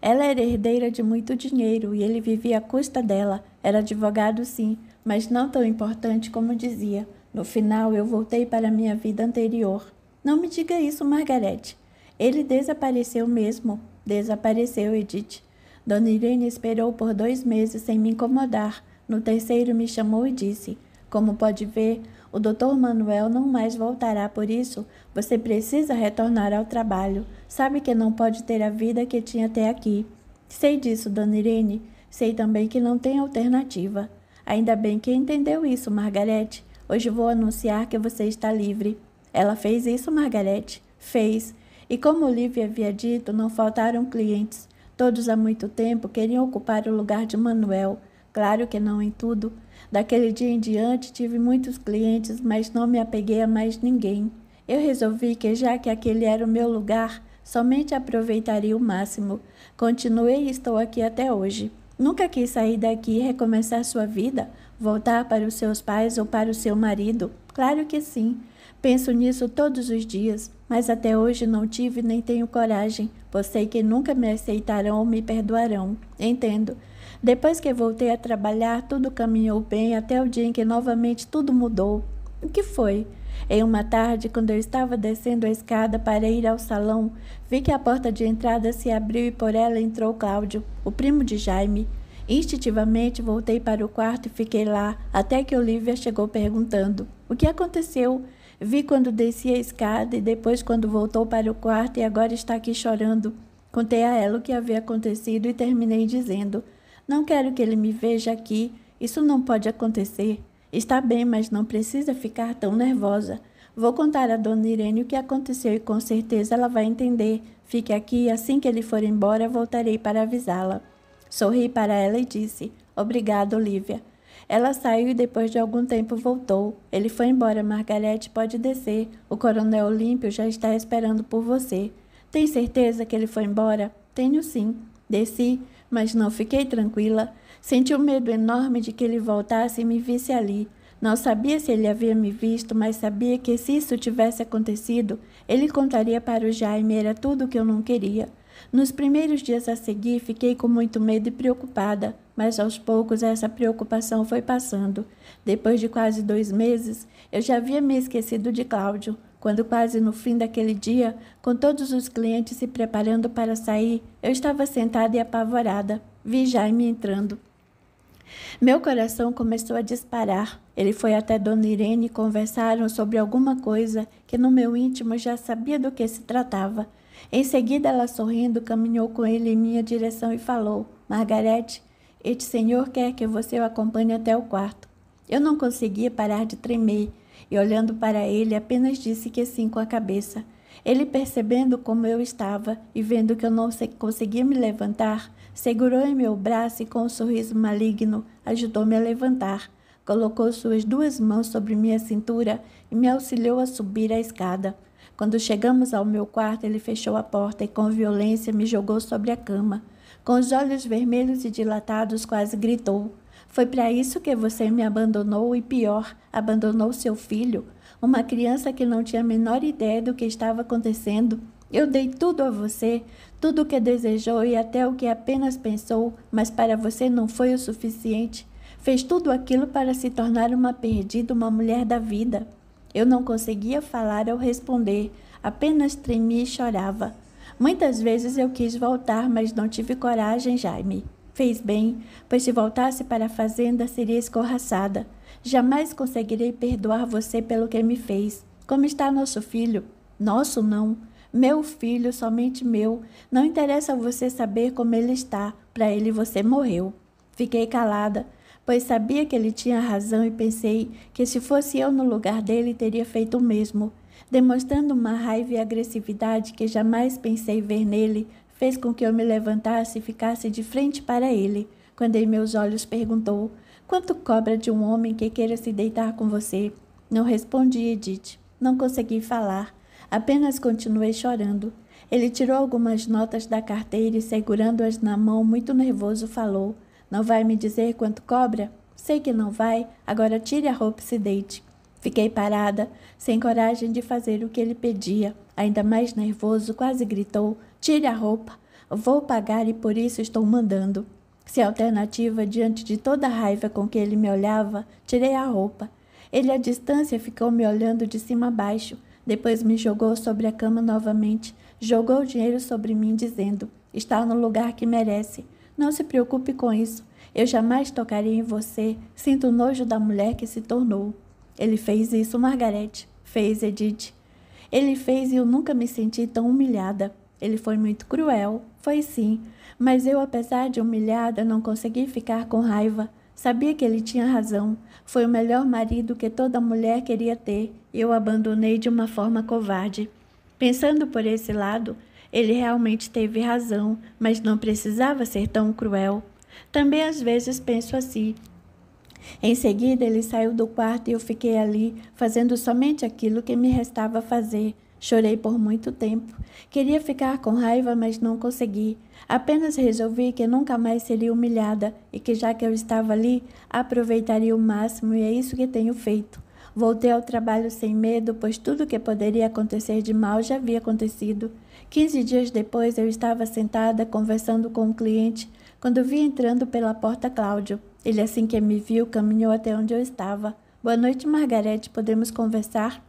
S1: Ela era herdeira de muito dinheiro e ele vivia à custa dela. Era advogado, sim, mas não tão importante como dizia. No final, eu voltei para minha vida anterior. Não me diga isso, Margarete. Ele desapareceu mesmo. Desapareceu, Edith. Dona Irene esperou por dois meses sem me incomodar. No terceiro, me chamou e disse: Como pode ver, o Dr. Manuel não mais voltará, por isso você precisa retornar ao trabalho. Sabe que não pode ter a vida que tinha até aqui. Sei disso, Dona Irene. Sei também que não tem alternativa. Ainda bem que entendeu isso, Margarete. Hoje vou anunciar que você está livre. Ela fez isso, Margarete? Fez. E como Olivia havia dito, não faltaram clientes. Todos há muito tempo queriam ocupar o lugar de Manuel. Claro que não em tudo. Daquele dia em diante tive muitos clientes, mas não me apeguei a mais ninguém. Eu resolvi que, já que aquele era o meu lugar, somente aproveitaria o máximo. Continuei e estou aqui até hoje. Nunca quis sair daqui e recomeçar sua vida? Voltar para os seus pais ou para o seu marido? Claro que sim. Penso nisso todos os dias, mas até hoje não tive nem tenho coragem, pois sei que nunca me aceitarão ou me perdoarão. Entendo. Depois que voltei a trabalhar, tudo caminhou bem até o dia em que novamente tudo mudou. O que foi? Em uma tarde, quando eu estava descendo a escada para ir ao salão, vi que a porta de entrada se abriu e por ela entrou Cláudio, o primo de Jaime. Instintivamente voltei para o quarto e fiquei lá, até que Olivia chegou perguntando: O que aconteceu? Vi quando desci a escada e depois quando voltou para o quarto e agora está aqui chorando. Contei a ela o que havia acontecido e terminei dizendo: Não quero que ele me veja aqui. Isso não pode acontecer. Está bem, mas não precisa ficar tão nervosa. Vou contar a dona Irene o que aconteceu e com certeza ela vai entender. Fique aqui e assim que ele for embora voltarei para avisá-la. Sorri para ela e disse: Obrigada, Olivia. Ela saiu e depois de algum tempo voltou. Ele foi embora. Margarete pode descer. O coronel Olímpio já está esperando por você. Tem certeza que ele foi embora? Tenho sim. Desci, mas não fiquei tranquila. Senti um medo enorme de que ele voltasse e me visse ali. Não sabia se ele havia me visto, mas sabia que se isso tivesse acontecido, ele contaria para o Jaime era tudo o que eu não queria. Nos primeiros dias a seguir, fiquei com muito medo e preocupada, mas aos poucos essa preocupação foi passando. Depois de quase dois meses, eu já havia me esquecido de Cláudio. Quando, quase no fim daquele dia, com todos os clientes se preparando para sair, eu estava sentada e apavorada. Vi Jaime entrando. Meu coração começou a disparar. Ele foi até Dona Irene e conversaram sobre alguma coisa que no meu íntimo já sabia do que se tratava. Em seguida, ela sorrindo caminhou com ele em minha direção e falou: Margarete, este senhor quer que você o acompanhe até o quarto. Eu não conseguia parar de tremer e, olhando para ele, apenas disse que sim com a cabeça. Ele, percebendo como eu estava e vendo que eu não conseguia me levantar, Segurou em meu braço e, com um sorriso maligno, ajudou-me a levantar. Colocou suas duas mãos sobre minha cintura e me auxiliou a subir a escada. Quando chegamos ao meu quarto, ele fechou a porta e, com violência, me jogou sobre a cama. Com os olhos vermelhos e dilatados, quase gritou: Foi para isso que você me abandonou e, pior, abandonou seu filho, uma criança que não tinha a menor ideia do que estava acontecendo. Eu dei tudo a você, tudo o que desejou e até o que apenas pensou, mas para você não foi o suficiente. Fez tudo aquilo para se tornar uma perdida, uma mulher da vida. Eu não conseguia falar ou responder, apenas tremia e chorava. Muitas vezes eu quis voltar, mas não tive coragem, Jaime. Fez bem, pois se voltasse para a fazenda seria escorraçada. Jamais conseguirei perdoar você pelo que me fez. Como está nosso filho? Nosso não. Meu filho, somente meu. Não interessa você saber como ele está, para ele você morreu. Fiquei calada, pois sabia que ele tinha razão e pensei que se fosse eu no lugar dele, teria feito o mesmo. Demonstrando uma raiva e agressividade que jamais pensei ver nele, fez com que eu me levantasse e ficasse de frente para ele. Quando em meus olhos perguntou: Quanto cobra de um homem que queira se deitar com você? Não respondi, Edith. Não consegui falar. Apenas continuei chorando. Ele tirou algumas notas da carteira e, segurando-as na mão, muito nervoso, falou: Não vai me dizer quanto cobra? Sei que não vai, agora tire a roupa e se deite. Fiquei parada, sem coragem de fazer o que ele pedia. Ainda mais nervoso, quase gritou: Tire a roupa. Vou pagar e por isso estou mandando. Se alternativa, diante de toda a raiva com que ele me olhava, tirei a roupa. Ele à distância ficou me olhando de cima a baixo. Depois me jogou sobre a cama novamente, jogou o dinheiro sobre mim, dizendo: Está no lugar que merece. Não se preocupe com isso. Eu jamais tocaria em você. Sinto nojo da mulher que se tornou. Ele fez isso, Margarete. Fez, Edith. Ele fez e eu nunca me senti tão humilhada. Ele foi muito cruel, foi sim, mas eu, apesar de humilhada, não consegui ficar com raiva. Sabia que ele tinha razão. Foi o melhor marido que toda mulher queria ter e eu abandonei de uma forma covarde. Pensando por esse lado, ele realmente teve razão, mas não precisava ser tão cruel. Também às vezes penso assim. Em seguida, ele saiu do quarto e eu fiquei ali, fazendo somente aquilo que me restava fazer. Chorei por muito tempo. Queria ficar com raiva, mas não consegui. Apenas resolvi que nunca mais seria humilhada e que, já que eu estava ali, aproveitaria o máximo, e é isso que tenho feito. Voltei ao trabalho sem medo, pois tudo que poderia acontecer de mal já havia acontecido. Quinze dias depois, eu estava sentada conversando com um cliente quando vi entrando pela porta Cláudio. Ele, assim que me viu, caminhou até onde eu estava. Boa noite, Margarete. Podemos conversar?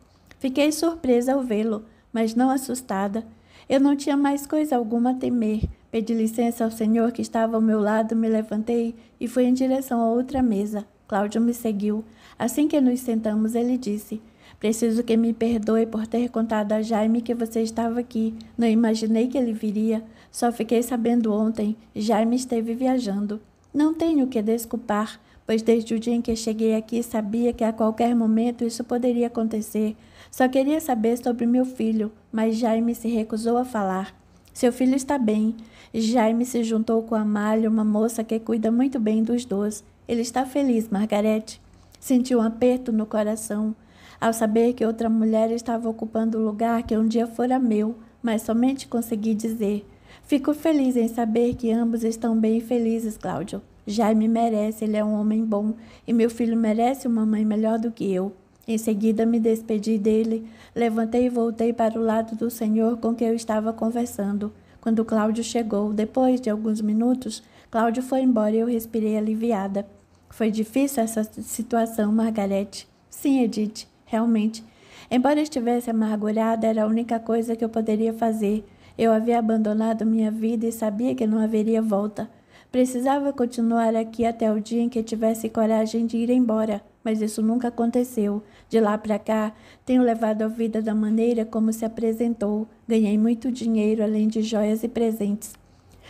S1: Fiquei surpresa ao vê-lo, mas não assustada. Eu não tinha mais coisa alguma a temer. Pedi licença ao senhor que estava ao meu lado, me levantei e fui em direção a outra mesa. Cláudio me seguiu. Assim que nos sentamos, ele disse: Preciso que me perdoe por ter contado a Jaime que você estava aqui. Não imaginei que ele viria. Só fiquei sabendo ontem. Jaime esteve viajando. Não tenho o que desculpar pois desde o dia em que cheguei aqui sabia que a qualquer momento isso poderia acontecer. Só queria saber sobre meu filho, mas Jaime se recusou a falar. Seu filho está bem. Jaime se juntou com Malha, uma moça que cuida muito bem dos dois. Ele está feliz, Margarete. Sentiu um aperto no coração ao saber que outra mulher estava ocupando o lugar que um dia fora meu, mas somente consegui dizer: Fico feliz em saber que ambos estão bem felizes, Cláudio. Jaime merece, ele é um homem bom e meu filho merece uma mãe melhor do que eu. Em seguida me despedi dele, levantei e voltei para o lado do senhor com quem eu estava conversando. Quando Cláudio chegou, depois de alguns minutos, Cláudio foi embora e eu respirei aliviada. Foi difícil essa situação, Margarete. Sim, Edith, realmente. Embora estivesse amargurada, era a única coisa que eu poderia fazer. Eu havia abandonado minha vida e sabia que não haveria volta. Precisava continuar aqui até o dia em que tivesse coragem de ir embora, mas isso nunca aconteceu. De lá para cá, tenho levado a vida da maneira como se apresentou. Ganhei muito dinheiro além de joias e presentes.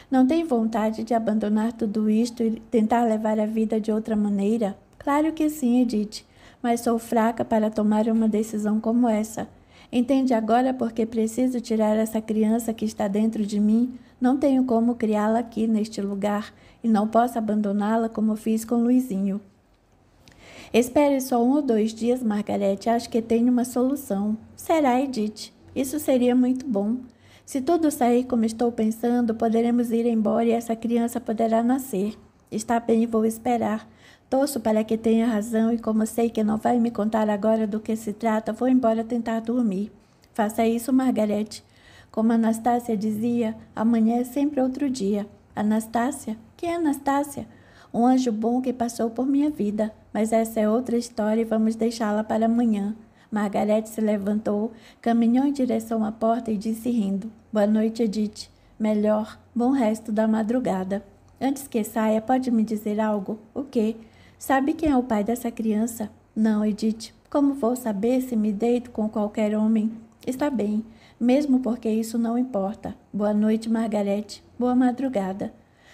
S1: Não tem vontade de abandonar tudo isto e tentar levar a vida de outra maneira? Claro que sim, Edith, mas sou fraca para tomar uma decisão como essa. Entende agora porque preciso tirar essa criança que está dentro de mim? Não tenho como criá-la aqui neste lugar e não posso abandoná-la como fiz com Luizinho. Espere só um ou dois dias, Margarete. Acho que tenho uma solução. Será, Edith? Isso seria muito bom. Se tudo sair como estou pensando, poderemos ir embora e essa criança poderá nascer. Está bem, vou esperar. Torço para que tenha razão e, como sei que não vai me contar agora do que se trata, vou embora tentar dormir. Faça isso, Margarete. Como Anastácia dizia, amanhã é sempre outro dia. Anastácia? quem é Anastácia? Um anjo bom que passou por minha vida. Mas essa é outra história e vamos deixá-la para amanhã. Margarete se levantou, caminhou em direção à porta e disse rindo: Boa noite, Edith. Melhor, bom resto da madrugada. Antes que saia, pode me dizer algo? O quê? Sabe quem é o pai dessa criança? Não, Edith. Como vou saber se me deito com qualquer homem? Está bem mesmo porque isso não importa. Boa noite, Margarete. Boa madrugada.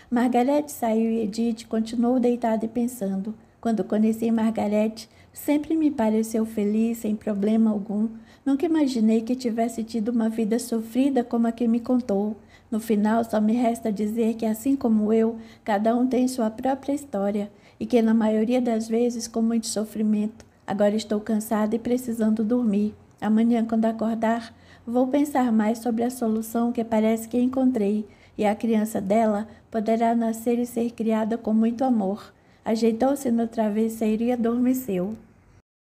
S1: Margarete saiu e Edith continuou deitada e pensando. Quando conheci Margarete, sempre me pareceu feliz, sem problema algum. Nunca imaginei que tivesse tido uma vida sofrida como a que me contou. No final, só me resta dizer que, assim como eu, cada um tem sua própria história e que, na maioria das vezes, com muito sofrimento. Agora estou cansada e precisando dormir. Amanhã, quando acordar, Vou pensar mais sobre a solução que parece que encontrei, e a criança dela poderá nascer e ser criada com muito amor. Ajeitou-se no travesseiro e adormeceu.